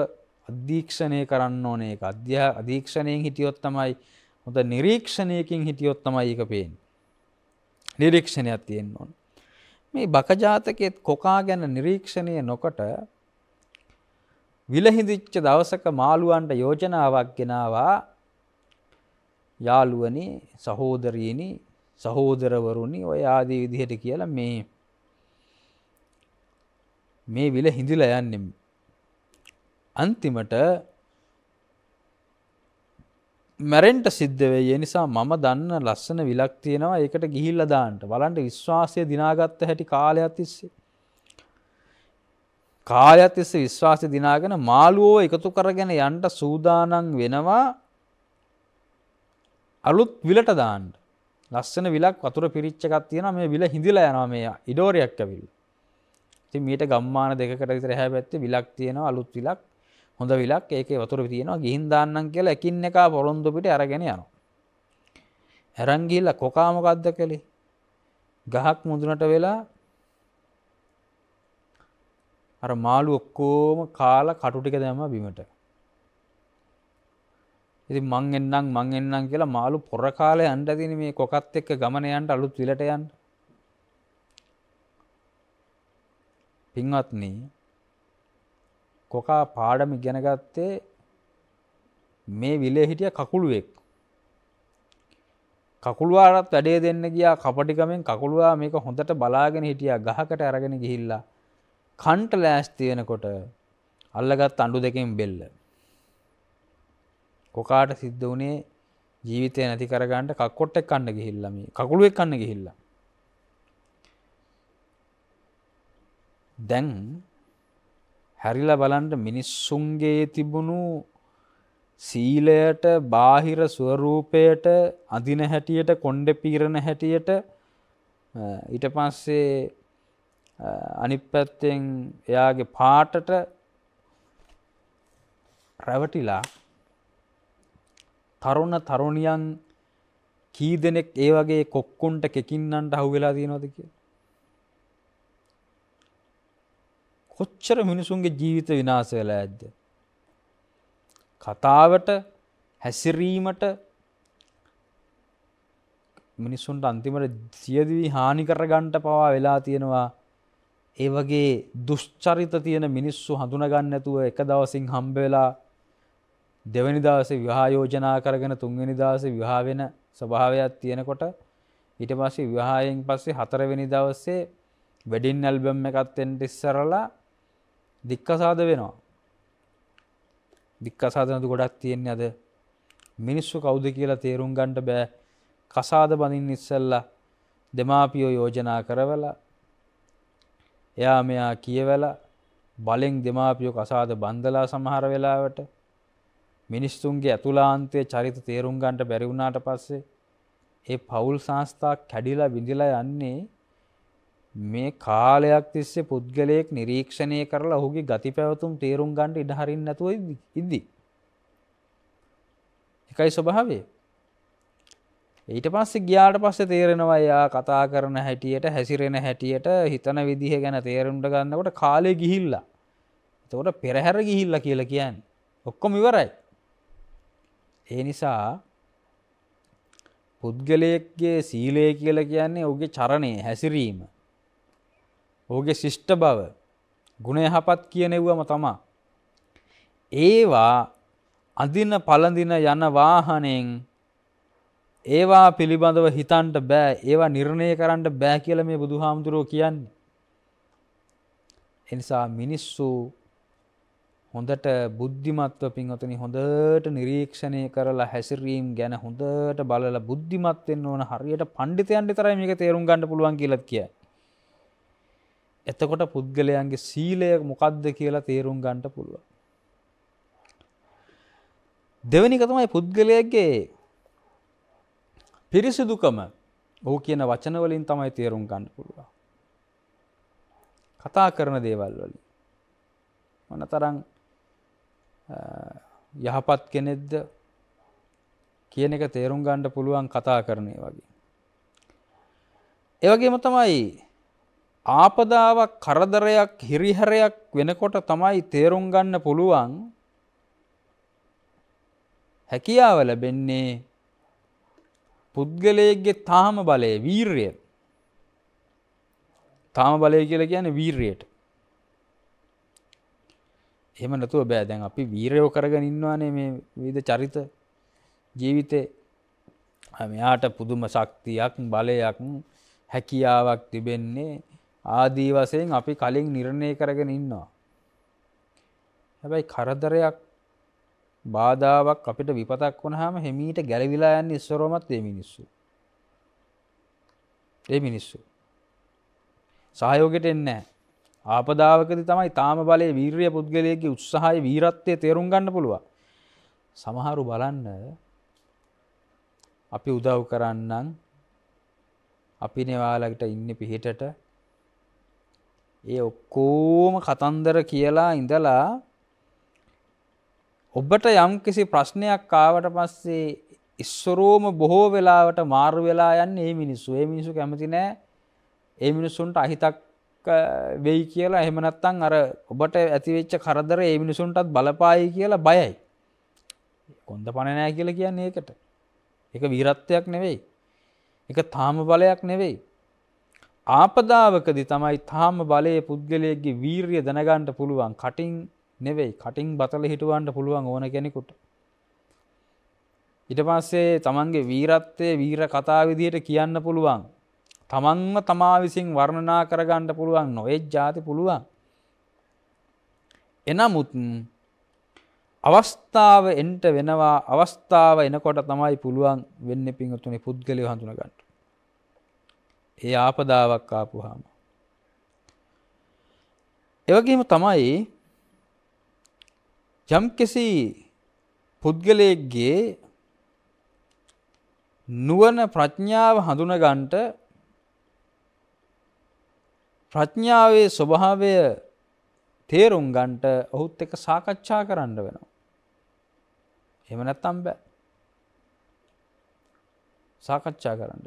අධීක්ෂණය කරන්න ඕනේ එක අධ්‍යා අධීක්ෂණයෙන් හිටියොත් තමයි හොඳ නිරීක්ෂණයකින් හිටියොත් තමයි ඒක පේන්නේ. නිරීක්ෂණයක් තියෙන්න ඕන. මේ බක ජාතකයේත් කොකා ගැන නිරීක්ෂණය නොකොට විලහිඳිච්ච දවසක මාළුවන්ට යෝජනාවක් ගෙනාවා යාළුවනි සහෝදරීනි සහෝදරවරුනි ඔය ආදී විදිහට කියලා මේ මේ විල හිඳිලා යන්නේ අන්තිමට මැරෙන්ට සිද්ධ වෙයි. ඒ නිසා මම දන්න ලස්සන විලක් තියෙනවා. ඒකට ගිහිල්ලා දාන්න. බලන්න විශ්වාසය දිනාගත්ත හැටි කාලයක් තිස්සේ. කාලයක් තිස්සේ විශ්වාසය දිනාගෙන මාළුවෝ එකතු කරගෙන යන්න සූදානම් වෙනවා. අලුත් විලට දාන්න. ලස්සන විලක් වතුර පිරිච්ච එකක් තියෙනවා මේ විල හිඳිලා යනවා මේ ඉඩෝරයක් ඇවිල්ලා. ඉතින් මීට ගම්මාන දෙකකට විතර එහා පැත්තේ විලක් තියෙනවා අලුත් විලක්. හොඳ විලක් ඒකේ වතුර තියෙනවා ගිහින් දාන්නම් කියලා එකින් එක පොරොන්දු පිට අරගෙන යනවා. අරන් ගිහිල්ලා කොකා මොකද්ද කළේ? ගහක් මුදුනට වෙලා අර මාළු ඔක්කොම කාලා කටු ටික දැම්මා බිමට. ඉතින් මං එන්නම් මං එන්නම් කියලා මාළු පොර කාලේ යන්න තියෙන මේ කොකත් එක්ක ගමන යන්න අලුත් විලට යන්න. පින්වත්නි කොකා පාඩම ඉගෙන ගත්තේ මේ විලේ හිටිය කකුළුවෙක්. කකුළුවාටත් වැඩේ දෙන්න ගියා කපටිකමෙන් කකුළුවා මේක හොඳට බලාගෙන හිටියා ගහකට අරගෙන ගිහිල්ලා කන්ට ලෑස්ති වෙනකොට අල්ලගත් අඬු දෙකෙන් බෙල්ල කොකාට සිද්ධ වනේ ජීවිතය නැති කරගන්නට කක්කොට්ටක් කන්න ගිහිල්ලම කකුළුවක් කන්න ගිහිල්ල දැන් හැරිල බලන්ට මිනිස්සුන්ගේ තිබුණු සීලයට බාහිර ස්වරූපයට අදින හැටියට කොන්්ඩ පීරණ හැටියට ඊට පස්සේ අනිපැත්තෙන් එයාගේ පාටට රැවටිලා තරුණ තරුණියන් කී දෙනෙක් ඒ වගේ කොක්කුන්ට කෙකින්නන්ට හව් වෙලා තියෙනවද කිය කොච්චර මිනිසුන්ගේ ජීවිත විනාස වෙලා ඇද්ද කතාවට හැසිරීමට මිනිස්සුන්ට අන්තිමට සියදිවී හානි කර ගන්ට පවා වෙලා තියෙනවා ඒ වගේ දුෂ්චරිත තියෙන මිනිස්සු හඳුනගන්න ඇතුව එක දවසින් හම්බවෙලා දෙවැනි දවසේ විවාහ යෝජනා කරගෙන තුන්වෙනි දවසේ විවාහ වෙන ස්වභාවයක් තියෙනකොට ඊට පස්සේ විවාහයෙන් පස්සේ හතරවෙනි දවසේ වෙඩින් ඇල්බම් එකක් එන්න ඉස්සරලා දික්කසාද වෙනවා. දික්කසාද නතු ගොඩක් තියෙන්නේ අද මිනිස්සු කවුද කියලා තේරුම් ගන්නට බෑ. කසාද බඳින්න ඉස්සෙල්ලා දෙමාපියෝ යෝජනා කරවලා එයා මෙයා කියවලා බලෙන් දෙමාපියෝ කසාද බන්දලා සමහර වෙලාවට මිනිස්සුන්ගේ ඇතුලාන්තය චරිත තේරුම් ගන්ට බැරි වුණාට පස්සේ ඒ පවුල් සංස්ථා කැඩිලා බිඳිලා යන්නේ මේ කාලයක් තිස්සේ පුද්ගලයෙක් නිරීක්ෂණය කරලා ඔහුගේ ගති පැවතුම් තේරුම් ගන්ට ඉඩහරින් නැතුව ඉද්දි. එකයි ස්වභාවේ. ඊට පස්සේ ගියාට පස්සේ තේරෙනවා එයා කතා කරන හැටියට හැසිරෙන හැටියට හිතන විදිහ ගැන තේරුම්ට ගන්නකොට කාලය ගිහිල්ලා. එතකොට පෙරහැර ගිහිල්ලා කියලා කියන්නේ. ඔක්කොම ඉවරයි. ඒ නිසා පුද්ගලයෙක්ගේ සීලය කියල කියන්නේ ඔගේ චරණය හැසිරීම. ඕගේ ශිෂ්ට බව ගුණ යහපත් කියනෙව්වම තමා. ඒවා අඳින පලඳින යන වාහනයෙන් ඒවා පිළිබඳව හිතන්ට බෑ ඒවා නිර්ණය කරන්න බෑ කියල මේ බුදු හාමුදුරුවෝ කියන්නේ. එනිසා මිනිස්සු හොඳට බුද්ධිමත්ව පින්වතුනි හොඳට නිරීක්ෂණය කරලා හැසිරීම් ගැන හොඳට බලලා බුද්ධිමත් වෙන්න ඕන හරියට පඬිතයන් විතරයි මේක තේරුම් ගන්න පුළුවන් කියලා කියයි. එතකොට පුද්ගලයන්ගේ සීලය මොකද්ද කියලා තේරුම් ගන්න පුළුවන්. දෙවෙනික තමයි පුද්ගලයාගේ පිරිසිදුකම. ඔහු කියන වචන වලින් තමයි තේරුම් ගන්න පුළුවන්. කතා කරන දේවල් වලින් මොනතරම් යහපත් කෙනෙක්ද කියන එක තේරුම් ගණ්ඩ පුළුවන් කතා කරනය වගේ. එවගේම තමයි ආපදාවක් කරදරයක් හිරිහරයක් වෙනකොට තමයි තේරුම් ගන්න පුළුවන් හැකියාව ලැබෙන්නේ පුද්ගලයගේ තාම බලය වීර්ය තාම බලය කියල කියන වීර්යට එම නතුව බෑ දැන් අපි වීරයෝ කරගෙන ඉන්නවානේ මේ විද චරිත ජීවිතය මෙයාට පුදුම ශක්තියක් බලයක් හැකියාවක් තිබෙන්නේ ආදී වසයෙන් අපි කලින් නිර්ණය කරගෙන ඉන්නවා. හැබැයි කරදරයක් බාධාවක් අපිට විපතක් වනහම හෙමීට ගැලවිලා යන්න ඉස්සරෝමත් ඒ මිනිස්සු. ඒ මිනිස්සු. සහයෝගෙට එන්නෑ ආපදාවකද තමයි තාම බලය වීර්ය පුද්ගලයගේ උත්සාහය වීරත්වය තේරුම් ගන්න පුළුව. සමහරු බලන්න අපි උදව් කරන්නම් අපි නෙවාලකට ඉන්න පිහිටට ඒ ඔක්කෝම කතන්දර කියලා ඉඳලා ඔබට යම් කිසි ප්‍රශ්නයක් ආවට පස්සේ ඉස්සරෝම බොහෝ වෙලාවට මාරු වෙලා යන්න ඒ මිනිස්සු ඒ මිනිසු කැමති නෑ ඒ මිනිස්සුන්ට අහිතක් වෙයි කියලා එහෙම නැත්නම් අර ඔබට ඇතිවෙච්ච කරදර ඒ මිනිසුන්ටත් බලපායි කියලා බයයි. කොන්ද පණ නෑ කියලා කියන්නේ ඒකට. ඒක වීරත්වයක් නෙවෙයි. ඒක තාම බලයක් නෙවෙයි. ආපදාවකදී තමයි තාම බලයේ පුද්ගලයෙක්ගේ වීරිය දැනගන්න පුළුවන්. කටින් නෙවෙයි. කටින් බතල හිටවන්න පුළුවන් ඕන කෙනෙකුට. ඊට පස්සේ තමන්ගේ වීරත්වයේ වීර කතා විදියට කියන්න පුළුවන්. තමන්ම තමා විසින් වර්ණනා කරගන්න පුළුවන් නොයෙක් ජාති පුළුවන්. එනමුත් අවස්ථාව එන්ට වෙනවා අවස්ථාව එනකොට තමයි පුළුවන් වෙන්න පිංහතුනි පුද්ගලය හඳුනගන්නට. ඒ ආපදාවක් ආපුහාම. එවගේම තමයි යම්කෙසි පුද්ගලයෙක්ගේ නුවන ප්‍රඥාව හඳුනගන්ට ප්‍රඥාවේ ස්වභාවය තේරුම් ගන්ට ඔහුත් එක සාකච්ඡා කරන්න වෙනවා. එම නැත්තම් බෑ. සාකච්ඡා කරන්න.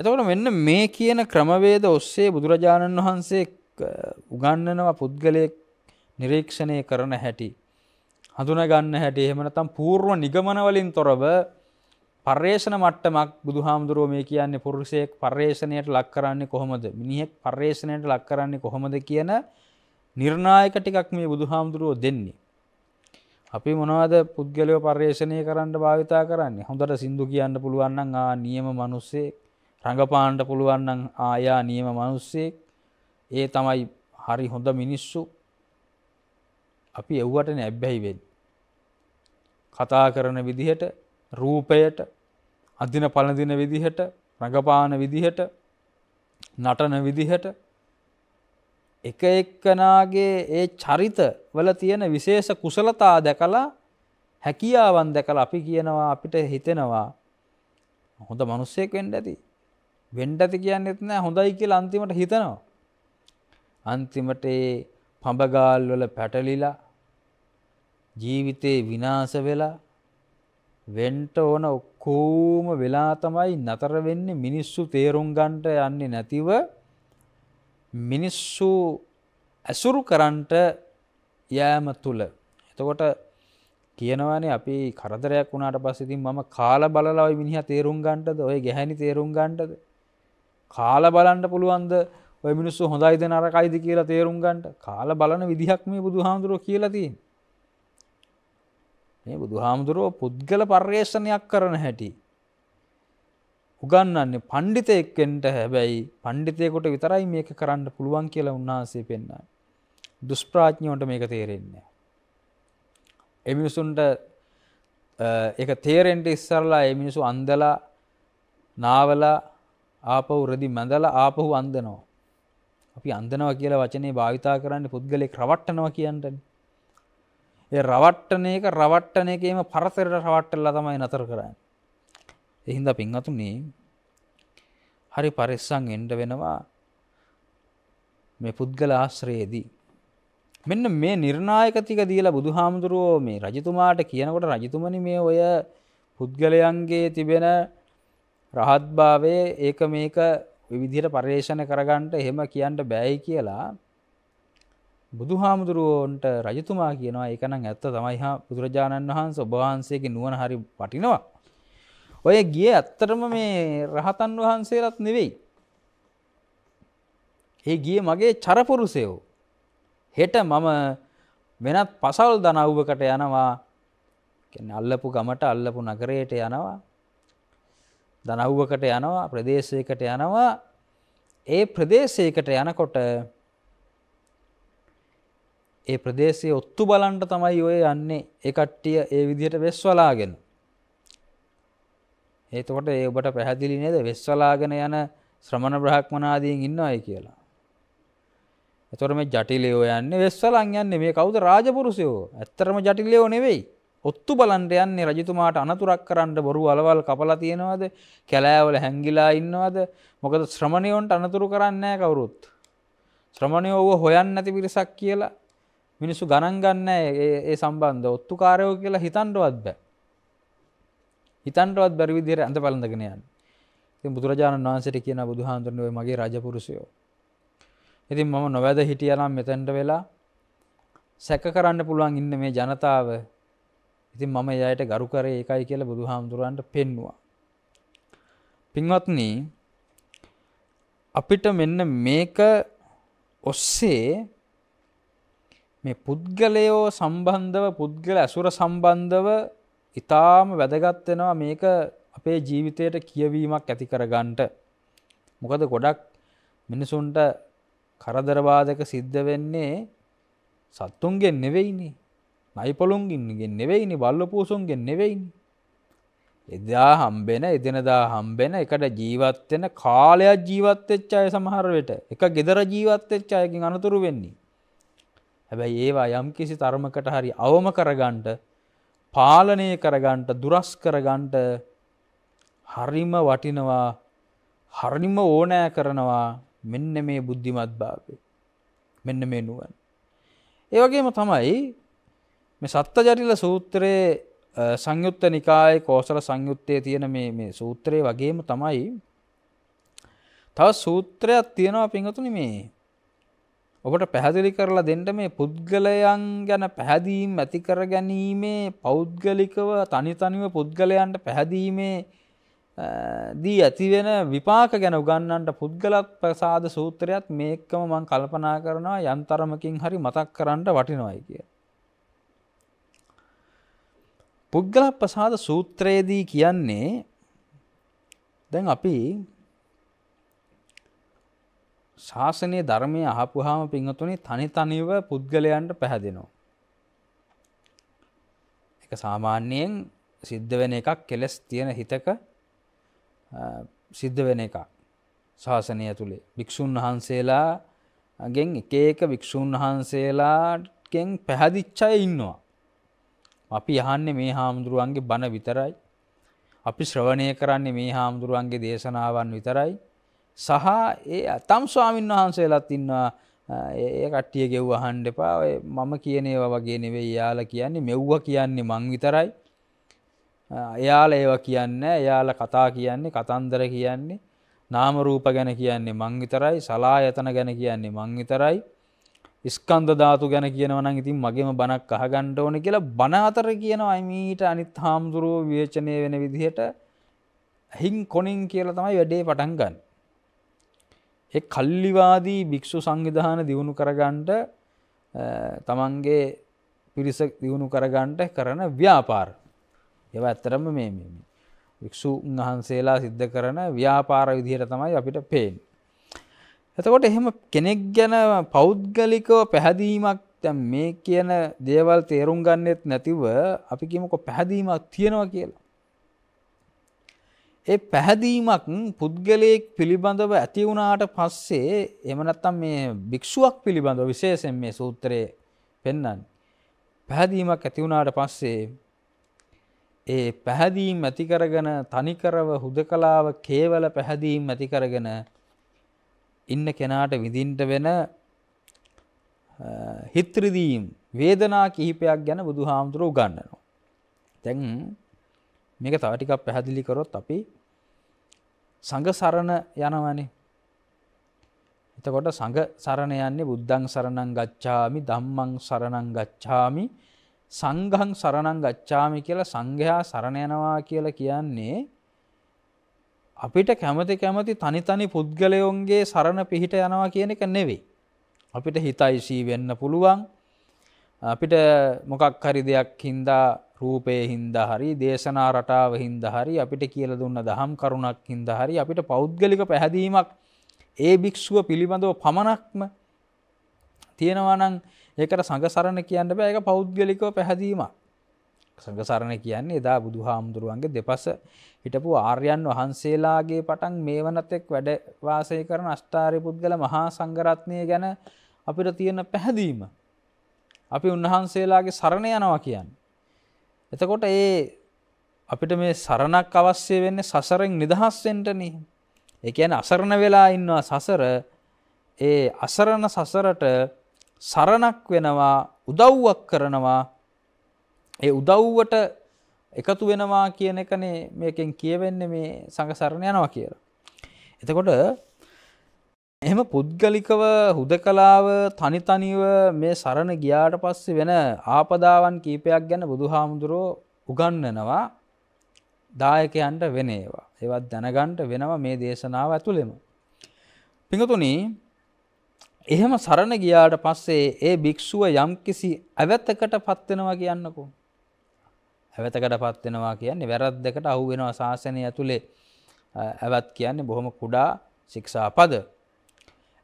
එතකට මෙන්න මේ කියන ක්‍රමවේද ඔස්සේ බුදුරජාණන් වහන්සේ උගන්නනවා පුද්ගලයෙක් නිරීක්ෂණය කරන හැටි. හඳුන ගන්න හැටි එහෙමනතම් පූර්ව නිගමනවලින් තොරව පර්යේෂණ මට්ටමක් බුදුහාමුදුරුව මේ කියන්නේ පුරුෂයෙක් පර්යේෂණයට ලක් කරන්නේ කොහොමද මිනිහෙක් පර්යේෂණයට ලක් කරන්නේ කොහොමද කියන නිර්ණායක ටිකක් මේ බුදුහාමුදුරුව දෙන්නේ. අපි මොනවද පුද්ගලයෝ පර්යේෂණය කරන්න භාවිතා කරන්නේ හොඳට සින්දු කියන්න පුළුවන්නම් ආ නියම මනුස්සේ රඟපාන්ඩ පුළුවන්නම් ආයා නියම මනුස්සෙක් ඒ තමයි හරි හොඳ මිනිස්සු අපි එව්වට නැබ්බැයි වෙන්. කතා කරන විදිහට රූපයට අදින පලදින විදිහට රඟපාන විදිහට නටන විදිහට එක එක්කනාගේ ඒ චරිත වල තියෙන විශේෂ කුසලතා දැකලා හැකියාවන් දැකලා අපි කියනවා අපිට හිතෙනවා හොඳ මිනිස්සෙක් වෙන්න ඇති. වෙන්න ඇති කියන්නේත් නෑ හොඳයි කියලා අන්තිමට හිතනවා. අන්තිමට ඒ පඹගාල් වල පැටලිලා ජීවිතේ විනාශ වෙලා වෙන්න ඕන ඔක්කෝම වෙලා තමයි නතර වෙන්නේ මිනිස්සු තේරුම් ගන්නට යන්නේ නැතිව මිනිස්සු ඇසුරු කරන්නට යෑම තුල. එතකොට කියනවානේ අපි කරදරයක් වුණාට පස්සේ ඉතින් මම කාලා බලලා ওই මිනිහා තේරුම් ගන්නටද ওই ගැහැණි තේරුම් ගන්නටද කාලා බලන්න පුළුවන්ද ඔය මිනිස්සු හොඳයිද නරකයිද කියලා තේරුම් ගන්නට කාලා බලන විදිහක් මේ බුදුහාමුදුරුවෝ කියලා තියෙන්නේ. මේ බුදු හාමුදුරුව පුද්ගල පර්යේෂණයක් කරන හැටි. උගන්නන්නේ පණ්ඩිතයෙක්කෙන්ට හැබැයි පණ්ඩිතයකොට විතරයි මේක කරන්න පුළුවන් කියලා උන්වහන්සේ පෙන්න්නයි. දුස්ප්‍රාඥ්ඥෝට මේක තේරෙන්නේ. එමිනිසුන්ට එක තේරෙන්ට ඉස්සරලා එමිනිසු අන්දලා නාවලා ආපහු රදි මැඳලා ආපහු අන්දනවා. අපි අන්දනවා කියලා වචනේ භාවිතා කරන්න පුද්ගලෙක් රවට්ටනවා කියන්නට ඒ රවට්ටන එක රවට්ටන එකේම පරසරට රවට්ටල්ලා තමයි නතර කරන්න. එහින්ද පින්වතුනේ හරි පරිස්සම් එන්න වෙනවා මේ පුද්ගල ආශ්‍රයේදී. මෙන්න මේ නිර්ණායක ටික දීලා බුදුහාමුදුරුවෝ මේ රජතුමාට කියනකොට රජතුමනි මේ ඔය පුද්ගලයන්ගේ තිබෙන රහත්භාවය ඒක මේක විවිධයට පරිේෂණ කරගන්න එහෙම කියන්න බෑයි කියලා බුදුහාමුදුරුවන්ට රජතුමා කියනවා එකනම් ඇත්ත තමයි හා බුදුරජාණන් වහන්ස ඔබවහන්සේගේ නුවන හරි පටිනවා. ඔය ගිය ඇත්තටම මේ රහතන් වහන්සේලත් නෙවෙයි. ඒ ගිය මගේ චරපුරුසයෝ. හෙට මම වෙනත් පසල් දනව්වකට යනවා අල්ලපු ගමට අල්ලපු නගරයට යනවා දනව්වකට යනවා ප්‍රදේශයකට යනවා ඒ ප්‍රදේශයකට යනකොට ඒ ප්‍රදේශයේ ඔත්තු බලන්ට තමයි ඔය යන්නේ ඒ කට්ටිය ඒ විදිහට වෙස්වලාගෙන. ඒතකොට ඒ ඔබට පැහැදිලි නේද වෙස්වලාගෙන යන ශ්‍රමණ බ්‍රහ්මනාදීන් ඉන්නවයි කියලා. එතකොට මේ ජටිලයෝ යන්නේ වෙස්වලන් යන්නේ මේ කවුද රාජපුරුෂයෝ? ඇත්තරම ජටිලයෝ නෙවෙයි. ඔත්තු බලන්ට යන්නේ රජතුමාට අනතුරක් කරන්න බොරු අලවල් කපලා තියෙනවද? කැලෑවල හැංගිලා ඉන්නවද? මොකද ශ්‍රමණයොන්ට අනතුරු කරන්නේ නැහැ කවුරුත්. ශ්‍රමණයෝ හොයන්නේ නැති පිරිසක් කියලා මිනිස්සු ගණන් ගන්න ඒ සම්බන්ධ ඔත්තුකාරයෝ කියලා හිතන්ඩුවත් බෑ. හිතන්ටවත් බැරි විදිහට ඇඳ පැළඳගෙන යන්න. ඉතින් බුදුරජාණන් වහන්සේට කියන බුදුහාඳුනන ඔය මගේ රජපුරුෂයෝ. ඉතින් මම නොවැද හිටියනම් මෙතෙන්ට වෙලා සැක කරන්න පුළුවන් ඉන්න මේ ජනතාව. ඉතින් මම එයාට ගරු කරේ ඒකයි කියලා බුදුහාමුදුරන්ට පෙන්නවා. පින්වත්නි අපිට මෙන්න මේක ඔස්සේ මේ පුද්ගලයෝ සම්බන්ධව පුද්ගල ඇසුර සම්බන්ධව ඉතාම වැදගත්වෙනවා මේක අපේ ජීවිතයට කියවීමක් ඇති කරගන්ට මොකද ගොඩක් මිනිසුන්ට කරදරබාධක සිද්ධ වෙන්නේ සත්තුන්ගෙන් නෙවෙයිනි නයිපොළුන්ගින්ගෙන් නෙවෙයිනි බල්ලපූසුන්ගෙන් නෙවෙයිනි එදා හම්බෙන එදිනදා හම්බෙන එකට ජීවත්වෙන කාලයක් ජීවත්තෙච්චාය සමහරවට එක ගෙදර ජීවත්තෙච්චායකින් අනතුරු වෙන්නේ හැබැයි ඒවා යම් කිසි තර්මකට හරි අවම කරගන්ට පාලනය කරගන්ට දුරස් කරගන්ට හරිම වටිනවා හරිම ඕනෑ කරනවා මෙන්න මේ බුද්ධිමත් භාවය මෙන්න මේ නුවන්. ඒවගේම තමයි මේ සත්තජරිල සූත්‍රයේ සංයුත්ත නිකාය කෝසල සංයුත්තය තියෙන මේ සූත්‍රයේ වගේම තමයි තව සූත්‍රයක් තියෙනවා පිංහතුන මේ ඔබට පැහැදිලි කරලා දෙන්න මේ පුද්ගලයන් ගැන පැහැදීම් ඇති කර ගැනීමේ පෞද්ගලිකව තනිතනිව පුද්ගලයන්ට පැහැදීමේ දී ඇතිවෙන විපාක ගැන උගන්නන්ට පුද්ගලක් ප්‍රසාද සූත්‍රයත් මේකම මං කල්පනා කරනවා යන්තරමකින් හරි මතක් කරන්න වටිනොයි කිය. පුද්ගල ප්‍රසාද සූත්‍රයේදී කියන්නේ දැන් අපි ශාසනය ධර්මය අහපුහාම පිංහතුනි තනි තනිව පුද්ගලයන්ට පැහැදෙනවා. එක සාමාන්‍යයෙන් සිද්ධ වෙන එකක් කෙලෙස් තියෙන හිතක සිද්ධ වෙන එකක් ශාසනය තුළේ භික්‍ෂූන් වහන්සේලාගෙන් එක එක භික්‍ෂූන් වහන්සේලාගෙන් පැහැදිච්චය ඉන්නවා. අපි යහන්නේ මේ හාමුදුරුවන්ගේ බණ විතරයි අපි ශ්‍රවණය කරන්නේ මේ හාමුදුරුවන්ගේ දේශනාවන් විතරයි සහ ඒ අතම් ස්වාමීන් වහන්සේලත් ඉන්නවා ඒ කට්ටිය ගෙව් අහන්ඩ එපා මම කියනේවා වගේ නෙවෙයි යාල කියන්නේ මෙව්ව කියන්නේ මං විතරයි එයාල ඒව කියන්න එයාල කතා කියන්නේ කතන්දර කියන්නේ නාමරූප ගැන කියන්නේ මං විතරයි සලායතන ගැන කියන්නේ මං විතරයි ස්කන්ධ ධාතු ගැන කියනවනම් ඉතින් මගේම බණක් අහගන්න ඕන කියලා බණ අතර කියනවා මීට අනිත් හාමුදුරුවෝ විවේචනය වෙන විදිහට හින් කොනින් කියලා තමයි වැඩේ පටන් ගන්න එ කල්ලිවාදී භික්‍ෂු සංවිධාන දියුණු කරගන්ට තමන්ගේ පිරිස දියුණු කරගන්ට කරන ව්‍යාපාර එව ඇත්තරම මේ භික්‍ෂු වහන්සේලා සිද්ධ කරන ව්‍යාපාර විදිහයට තමයි අපිට පේෙන්. එතකොට එහෙම කෙනෙක් ගැන පෞද්ගලිකව පැහැදීමක් තැම් මේ කියන දේවල් තේරුම් ගන්නෙත් නැතිව අපි කියමකො පැහැදීමක් තියෙනවා කියලා ඒ පැහැදීමක් පුද්ගලයෙක් පිළිබඳව ඇති වුණාට පස්සේ එහෙම නැත්නම් මේ භික්ෂුවක් පිළිබඳව විශේෂයෙන් මේ සූත්‍රයේ පෙන්වන්නේ පැහැදීමක් ඇති වුණාට පස්සේ ඒ පැහැදීම් ඇති කරගෙන තනිකරව හුදකලාව කේවල පැහැදීම් ඇති කරගෙන ඉන්න කෙනාට විඳින්න වෙන හිත්‍රිදීම් වේදනා කිහිපයක් ගැන බුදුහාමුදුරුවෝ උගන්වනවා. දැන් මේක තව ටිකක් පැහැදිලි කරොත් අපි සඟ සරණ යනවනේ. එතකොට සඟ සරණ යන්නේ බුද්ධං සරණං ගච්ඡාමි ධම්මං සරණං ගච්ඡාමි සංඝං සරණං ගච්ඡාමි කියලා සංඝයා සරණ යනවා කියලා කියන්නේ අපිට කැමති කැමති තනි තනි පුද්ගලයොන්ගේ සරණ පිහිට යනවා කියන එක නෙවෙයි. අපිට හිතයිශී වෙන්න පුළුවන්. අපිට මොකක් හරි දෙයක් හින්දා රූපය හින්දා හරි දේශනා රටාව හින්දා හරි අපිට කියලා දුන්න දහම් කරුණක් හින්දා හරි අපිට පෞද්ගලික පැහැදීමක් ඒ භික්ෂුව පිළිබඳව පමණක්ම තියෙනවා නම් ඒකට සංගසරණ කියන්න බෑ ඒක පෞද්ගලිකව පැහැදීමක්. සංගසරණ කියන්නේ එදා බුදුහාමුදුරුවන්ගේ දෙපස හිටපු ආර්යයන් වහන්සේලාගේ පටන් මේ වනතෙක් වැඩ වාසය කරන අෂ්ටාර්ය පුද්ගල මහා සංඝරත්නය ගැන අපිට තියෙන පැහැදීම අපි උන්වහන්සේලාගේ සරණ යනවා කියන්නේ එතකොට ඒ අපිට මේ සරණක් අවශ්‍ය වෙන්නේ සසරෙන් නිදහස්සෙන්ටන. එකයන අසරණ වෙලා ඉන්නවා සසර ඒ අසරණ සසරට සරණක් වෙනවා උදව්වක් කරනවා ඒ උදව්වට එකතු වෙනවා කියන එකනේ මේකෙන් කියවෙන්නේ මේ සංගසරණ යනවා කියලා. එතකොට එහම පුද්ගලිකව හුදකලාව තනිතනිව මේ සරණ ගියාට පස්සේ වෙන ආපදාවන් කීපයක් ගැන බුදු හාමුදුරෝ උගන්නනවා දායකයන්ට වෙන ඒවා ඒවත් දැනගන්ට වෙනවා මේ දේශනාව ඇතුළෙම. පිඟතුනි එහෙම සරණ ගියාට පස්සේ ඒ භික්ෂුව යම්කිසි ඇවැතකට පත්වෙනවා කියන්නකෝ. ඇවැතකට පත්වෙනවා කියන්නේ වැරද්දකට අහු වෙනවා ශාසනය ඇතුළේ ඇවත් කියන්නේ බොහොම කුඩා ශික්ෂාපද.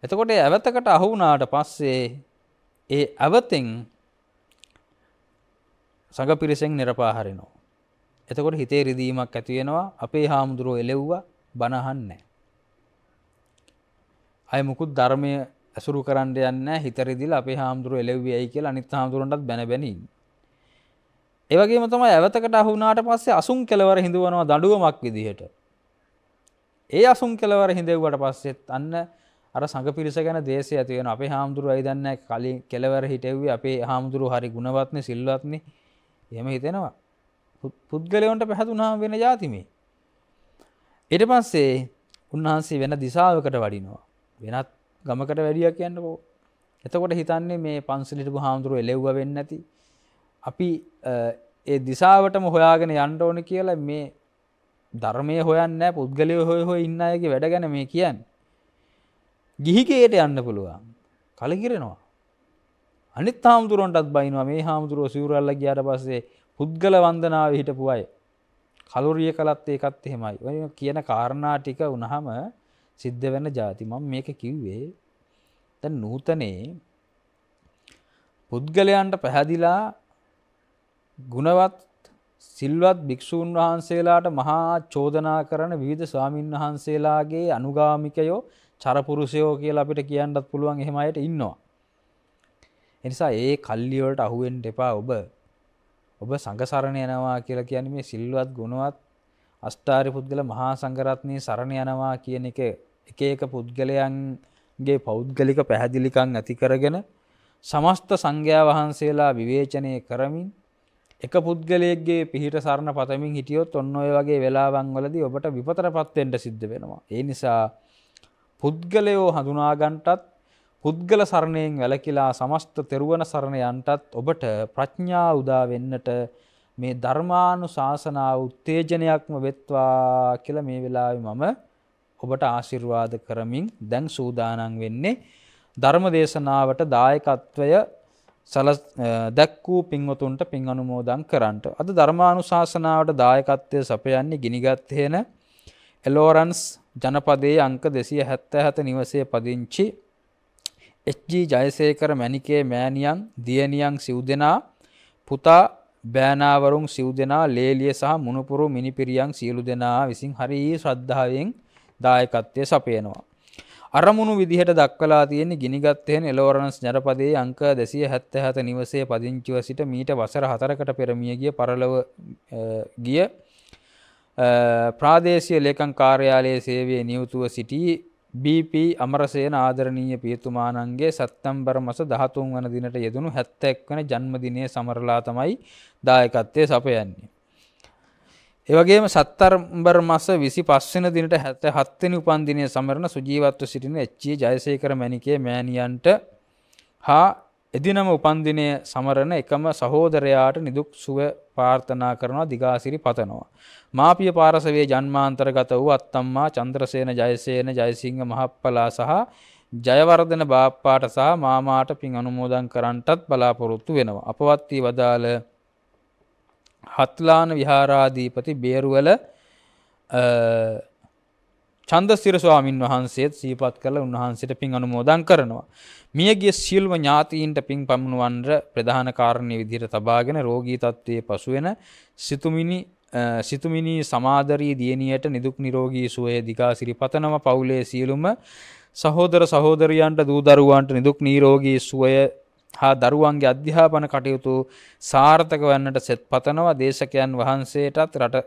එතකොට ඒ ඇවතකට අහු වුණාට පස්සේ ඒ ඇවතෙන් සඟ පිරිසෙන් නිරපාහරිනවා. එතකොට හිතේ රිදීමක් ඇති වෙනවා. අපේ හාමුදුරුවෝ එළෙව්වා බණ අහන්නේ අය මුකුත් ධර්මය ඇසුරු කරන්න යන්නේ නැහැ. හිත රිදිලා අපේ හාමුදුරුවෝ එළෙව්වේ ඇයි කියලා අනිත් හාමුදුරුවන්ටත් බැන බැන ඉන්නේ. ඒ වගේම තමයි ඇවතකට අහු වුණාට පස්සේ අසුන් කෙලවර හිඳවනවා දඬුවමක් විදිහට. ඒ අසුන් කෙලවර හිඳෙව්වට පස්සෙත් අන්න අර සඟ පිරිස ගැන දේශය ඇතිවෙන අපේ හාමුදුරු අයිදන්න කලින් කෙලවර හිටෙව්ව අපේ හාමුදුරු හරි ගුණවත්න සිල්වත්න එහෙම හිතෙනවා පුද්ගලයොන්ට පැහැතුනාම් වෙන ජාතිමේ. එට පස්සේ උන්වහන්සේ වෙන දිසාවකට වඩිනවා. වෙනත් ගමකට වැඩියක් කියන්නකෝ. එතකොට හිතන්නේ මේ පන්සලිටපු හාමුදුරුව එලෙව්ව වෙන්න ඇති. අපි ඒ දිසාවටම හොයාගෙන යන්ඩ ඕන කියලා මේ ධර්මය හොයන්න පුද්ගලය හොය හො ඉන්න අයගේ වැඩ ගැන මේ කියන්නේ. ගිහිකයට යන්න පුළුවන් කලකිරෙනවා. අනිත් හාමුදුරුවන්ටත් බයිනවා මේ හාමුදුරුව සිවරල්ල ගියාට පස්සේ පුද්ගල වන්දනාව හිටපු අය. කලුරිය කලත් ඒකත් එහෙමයි. කියන කාරණා ටික වුණහම සිද්ධ වෙන જાති මම මේක කිව්වේ දැන් නූතනේ පුද්ගලයන්ට පැහැදිලා ගුණවත් සිල්වත් භික්ෂූන් වහන්සේලාට මහා චෝදනා කරන විවිධ ස්වාමින් වහන්සේලාගේ අනුගාමිකයෝ චරපුරුෂයෝ කියලා අපිට කියන්නත් පුළුවන් එහෙම අයට ඉන්නවා. එනිසා ඒ කල්ලිවලට අහුවෙන් එපා ඔබ ඔබ සංගසරණ යනවා කියලා කියන්නේ මේ සිල්වත් ගුණවත් අෂ්ටාරි පුද්ගල මහා සංඝරත්නයේ සරණ යනවා කියන එක එක එක පුද්ගලයන්ගේ පෞද්ගලික පැහැදිලිකම් ඇති කරගෙන සමස්ත සංඝයා වහන්සේලා විවේචනය කරමින් එක පුද්ගලයෙක්ගේ පිහිට සරණ පතමින් හිටියොත් ඔන්න ඔය වගේ වෙලාවන් වලදී ඔබට විපතරපත් වෙන්න සිද්ධ වෙනවා. ඒ නිසා පුද්ගලයෝ හඳුනාගන්ටත් පුද්ගල සරණයෙන් වැලකිලා සමස්ත තෙරුවන සරණයන්ටත් ඔබට ප්‍රඥා උදා වෙන්නට මේ ධර්මානු ශාසනාව උත්තේජනයක්ම වෙත්වා කියල මේ වෙලාව මම ඔබට ආශිර්වාද කරමින් දැන් සූදානන් වෙන්නේ ධර්ම දේශනාවට දායකත්වය දැක්වූ පින්වතුන්ට පින් අනුමෝදන් කරන්නට. අද ධර්මානු ශාසනාවට දායකත්වය සපයන්නේ ගිනිගත්හෙන එලෝරන්ස් ජනපදයේ අංක දෙසිය හැත්ත හැත නිවසේ පදිංචි එජ්ජී ජයසේකර මැනිකේ මෑනියන් දියනියන් සිව් දෙනා පුතා බෑනාවරුන් සිව් දෙනා ලේලිය සහ මුණපුරු මිනිපිරියන් සියලු දෙනා විසින් හරී ශ්‍රද්ධාවෙන් දායකත්වය සපයනවා. අරමුණු විදිහට දක්වලා තියෙන ගිනිගත්තයෙන් එලෝරන්ස් ජනපදයේ අංක දෙසිය හැත්ත හැත නිවසේ පදිංචිව සිට මීට වසර හතරකට පෙරමියගිය පරලව ගිය ප්‍රාදේශය ලේකං කාර්යාලයේ සේවයේ නියුතුව සිටී BP අමරසේන ආදරණීය පියතුමාණන්ගේ සැප්තැම්බර් මස 13 වන දිනට යෙදුණු 71 වන ජන්මදිනයේ සමරලා තමයි දායකත්වයේ සපයන්නේ. ඒ වගේම සැප්තැම්බර් මාස 25 වෙනි දිනට 77 වෙනි උපන්දිනයේ සමරන සුජීවත්ව සිටින එච්.ජයසේකර මැණිකේ මෑණියන්ට හා එදිනම උපන්දිනය සමරන එකම සහෝදරයාට නිදුක් සුව පාර්ථනා කරනවා දිගාසිරි පතනවා. මාපිය පාරසවේ ජන්මාන්තරගත වූ අත්තම්මා චන්ද්‍රසේන ජයසේන ජයසිංහ මහප්පලා සහ ජයවර්ධන බාප්පාට සහ මාමාට පින් අනුමෝදන් කරන්ටත් බලාපොරොත්තු වෙනවා. අපවත් වී වදාළ හත්ලාන විහාරාධීපති බේරුවල චන්දස්තිර ස්වාමින් වහන්සේත් සීපත් කරලා උන්වහන්සේට පින් අනුමෝදන් කරනවා. මියගිය සියලුම ඥාතීන්ට පින් පමුණුවන්ට ප්‍රධාන කාරණේ විදිහට තබාගෙන රෝගී තත්ත්වයේ පසුවෙන සිතුමිනි සිතුමිනී සමාදරී දියණියට නිදුක් නිරෝගී සුවය දිගා සිරිපතනම පවුලේ සියලුම සහෝදර සහෝදරියන්ට දූ දරුවන්ට නිදුක් නිරෝගී සුවය හා දරුවන්ගේ අධ්‍යාපන කටයුතු සාර්ථක වන්නට සෙත් පතනවා දේශකයන් වහන්සේටත් රට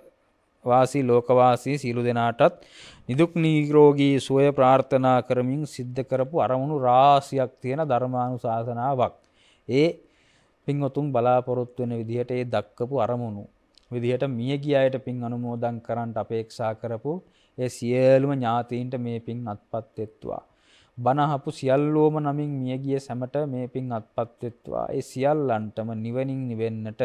වාසී ලෝකවාසී සියලු දෙනාටත් නිදුක් නීරෝගී සුවය ප්‍රාර්ථනා කරමින් සිද්ධ කරපු අරමුණු රාසියක් තියෙන ධර්මානුශාසනාවක්. ඒ පින්වතුන් බලාපොරොත්තු වෙන විදිහට ඒ දක්කපු අරමුණු විදිහට මියගිය අයට පින් අනුමෝදන් කරන්නට අපේක්ෂා කරපු ඒ සියලුම ඥාතීන්ට මේ පින් අත්පත් වෙත්වා. බනහපු සියල්ලෝම නමින් මියගිය සැමට මේ පින් අත්පත් වෙත්වා. ඒ සියල්ලන්ටම නිවනින් නිවෙන්නට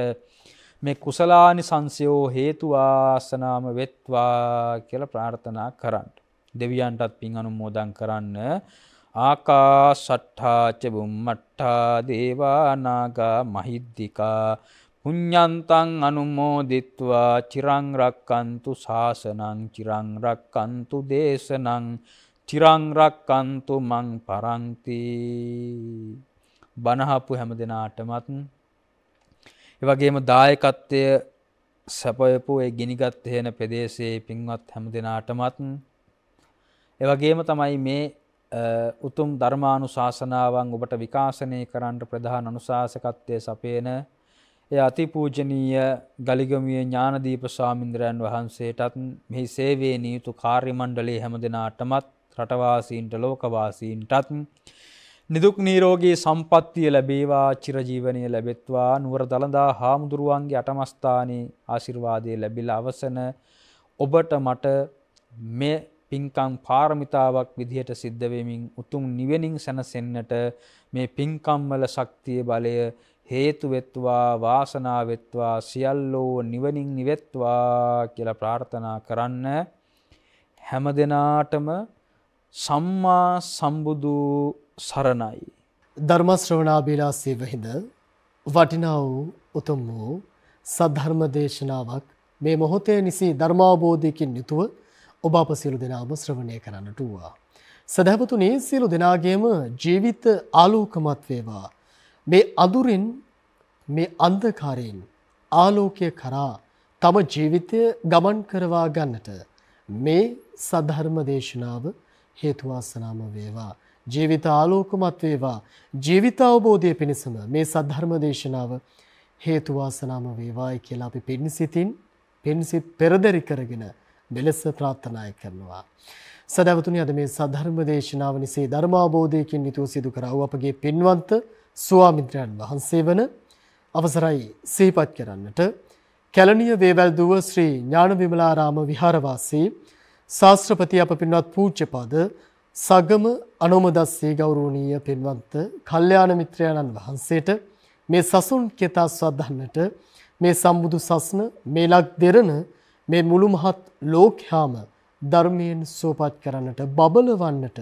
මේ කුසලානි සංසයෝ හේතුවාසනාම වෙත්වා කියල ප්‍රාර්ථනා කරන්න. දෙවියන්ටත් පින් අනුමෝදන් කරන්න ආකා සට්ඨාචබුම් මට්ටා දේවානාගා මහිද්දිකා පුඤ්ඤන්තං අනුමෝදිත්වා චිරං රක්칸තු ශාසනං චිරං රක්칸තු දේශනං චිරං රක්칸තු මං පරන්ති බනහපු හැම දිනාටමත් එවගේම දායකත්වය සැපයපු ඒ ගිනිගත් එහෙන ප්‍රදේශයේ පින්වත් හැම දෙනාටමත් එවගේම තමයි මේ උතුම් ධර්මානු ශාසනාවන් ඔබට විකාශනය කරන්නට ප්‍රධාන අනුශාසකත්වය සපේන එය අතිපූජනීය ගලිගමිය ඥානදීප ස්වාමින්දරයන් වහන්සේටත් මෙහි සේවේ නීතු කාර්යමණ්ඩලේ හැම දෙනාටමත් රටවාසීන්ට ලෝකවාසීන්ටත් නිදුක් නීරෝගේ සම්පත්තිය ලැබේවා චිරජීවනය ලැබෙත්වා නුවර දළදා හාමුදුරුවන්ගේ අටමස්ථානයේ ආශිර්වාදය ලැබිල අවසන ඔබට මට මේ පින්කං පාරමිතාවක් විදිහට සිද්ධවෙමින් උතුම් නිවෙනින් සැනසෙන්නට මේ පින්කම්වල ශක්තිය බලය හේතුවෙත්වා වාසනාවෙත්වා සියල්ලෝ නිවනින් නිවෙත්වා කියලා ප්‍රාර්ථනා කරන්න හැම දෙනාටම සම්මා සම්බුදු සරණයි. ධර්මශ්‍රවණාභිලාසී වහිඳ වටිනා වූ උතුම් වූ සද්ධර්ම දේශනාවක් මේ මොහොතේ නිසි ධර්මාබෝධයකින් යුතුව ඔබ අප සියලු දෙනාම ශ්‍රවණය කරන්නට වූවා. සදහවතුනේ සියලු දෙනාගේම ජීවිත ආලෝකමත් වේවා. මේ අඳුරින් මේ අන්ධකාරයෙන් ආලෝකය කරා තම ජීවිතය ගමන් කරවා ගන්නට මේ සද්ධර්ම දේශනාව හේතු වාසනාම වේවා. ජීවිත ආලෝකමත් වේවා. ජීවිත අවබෝධය පිණිසම මේ සද්ධර්ම දේශනාව හේතු වාසනාම වේවායි කියලා අපි පින්සිතින් පින්සිත පෙරදරි කරගෙන මෙලෙස ප්‍රාර්ථනා කරනවා. සදවතුනි අද මේ සද්ධර්ම දේශනාව නිසේ ධර්ම අවබෝධයකින් නිතුව සිදු කර වූ අපගේ පින්වන්ත ස්වාමින්ද්‍රයන් වහන්සේ වන අවසරයි සිහිපත් කරන්නට කැලණිය වේවැල්දුව ශ්‍රී ඥාන විමලාරාම විහාරවාසී ශාස්ත්‍රපති අප පින්වත් පූජ්‍යපද සගම අනෝමදස්සේ ගෞරවනීය පින්වන්ත කල්යාණ මිත්‍රයාණන් වහන්සේට මේ සසුන් කෙතා සවදන්නට මේ සම්බුදු සස්න මේ ලක් දෙරණ මේ මුළු මහත් ලෝකයාම ධර්මයෙන් සෝපත් කරන්නට බබලවන්නට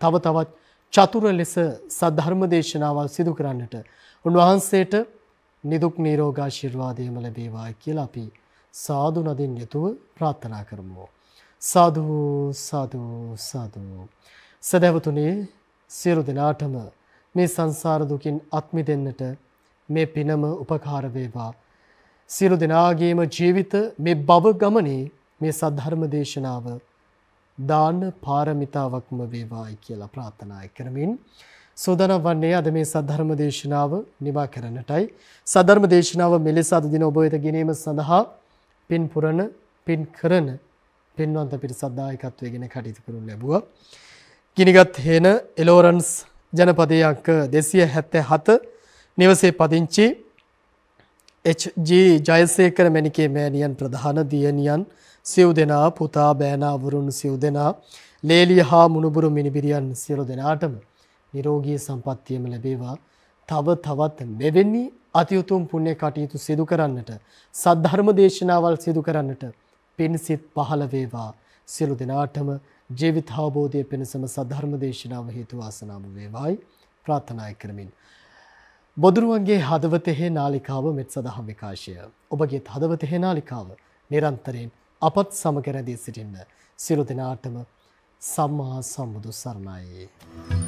තව තවත් චතුර ලෙස සද්ධර්ම දේශනාවල් සිදු කරන්නට උන්වහන්සේට නිදුක් නිරෝගී ආශිර්වාදයම ලැබේවා කියලා අපි සාදු නදින් යුතුව ප්‍රාර්ථනා කරමු සාදු සාදු සාදු සදවතුනි සියලු දෙනාටම මේ සංසාර දුකින් අත් මිදෙන්නට මේ පිනම උපකාර වේවා සියලු දෙනාගේම ජීවිත මේ බව ගමනේ මේ සද්ධර්ම දේශනාව දාන පාරමිතාවක්ම වේවායි කියලා ප්‍රාර්ථනා කරමින් සෝදානම් වන්නේ අද මේ සද්ධර්ම දේශනාව නිවා කරන්නටයි සද්ධර්ම දේශනාව මෙලෙස අද දින ඔබ වෙත ගෙනීම සඳහා පින් පුරන පින් කරන පෙන්වන්ත පිරිසද්දායකත්වයගෙන කටයුතු කරු ලැබුව. ගිනිගත් හේන එලෝරන්ස් ජනපදය අංක දෙසිය හැත්තෑ හත නිවසේ පදිංචි HG ජයසේකර මැනිකේ මෑනියන් ප්‍රධාන දියණියන් සිව් දෙනා පුතා බෑනා වරුන් සිව් දෙනා ලේලිය හා මුණුබුරු මිනිබිරියන් සියලු දෙනාටම නිරෝගී සම්පත්තියම ලැබේවා තව තවත් මෙවැනි අතිඋතුම් පුණ්‍ය කටයුතු සිදු කරන්නට සද්ධර්ම දේශනාවල් සිදු කරන්නට පින්සිත් පහළ වේවා. සියලු දෙනාටම ජීවිත අවබෝධය පිණසම සද්ධර්ම දේශනාව හේතු වාසනාම වේවායි ප්‍රාර්ථනා කරමින් බොදුරුවන්ගේ හදවතෙහි නාලිකාව මෙත් සදහම් විකාශය ඔබගේ හදවතෙහි නාලිකාව නිරන්තරයෙන් අපත් සමග රැඳී සිටින්න සියලු දෙනාටම සම්මා සම්බුදු සරණයි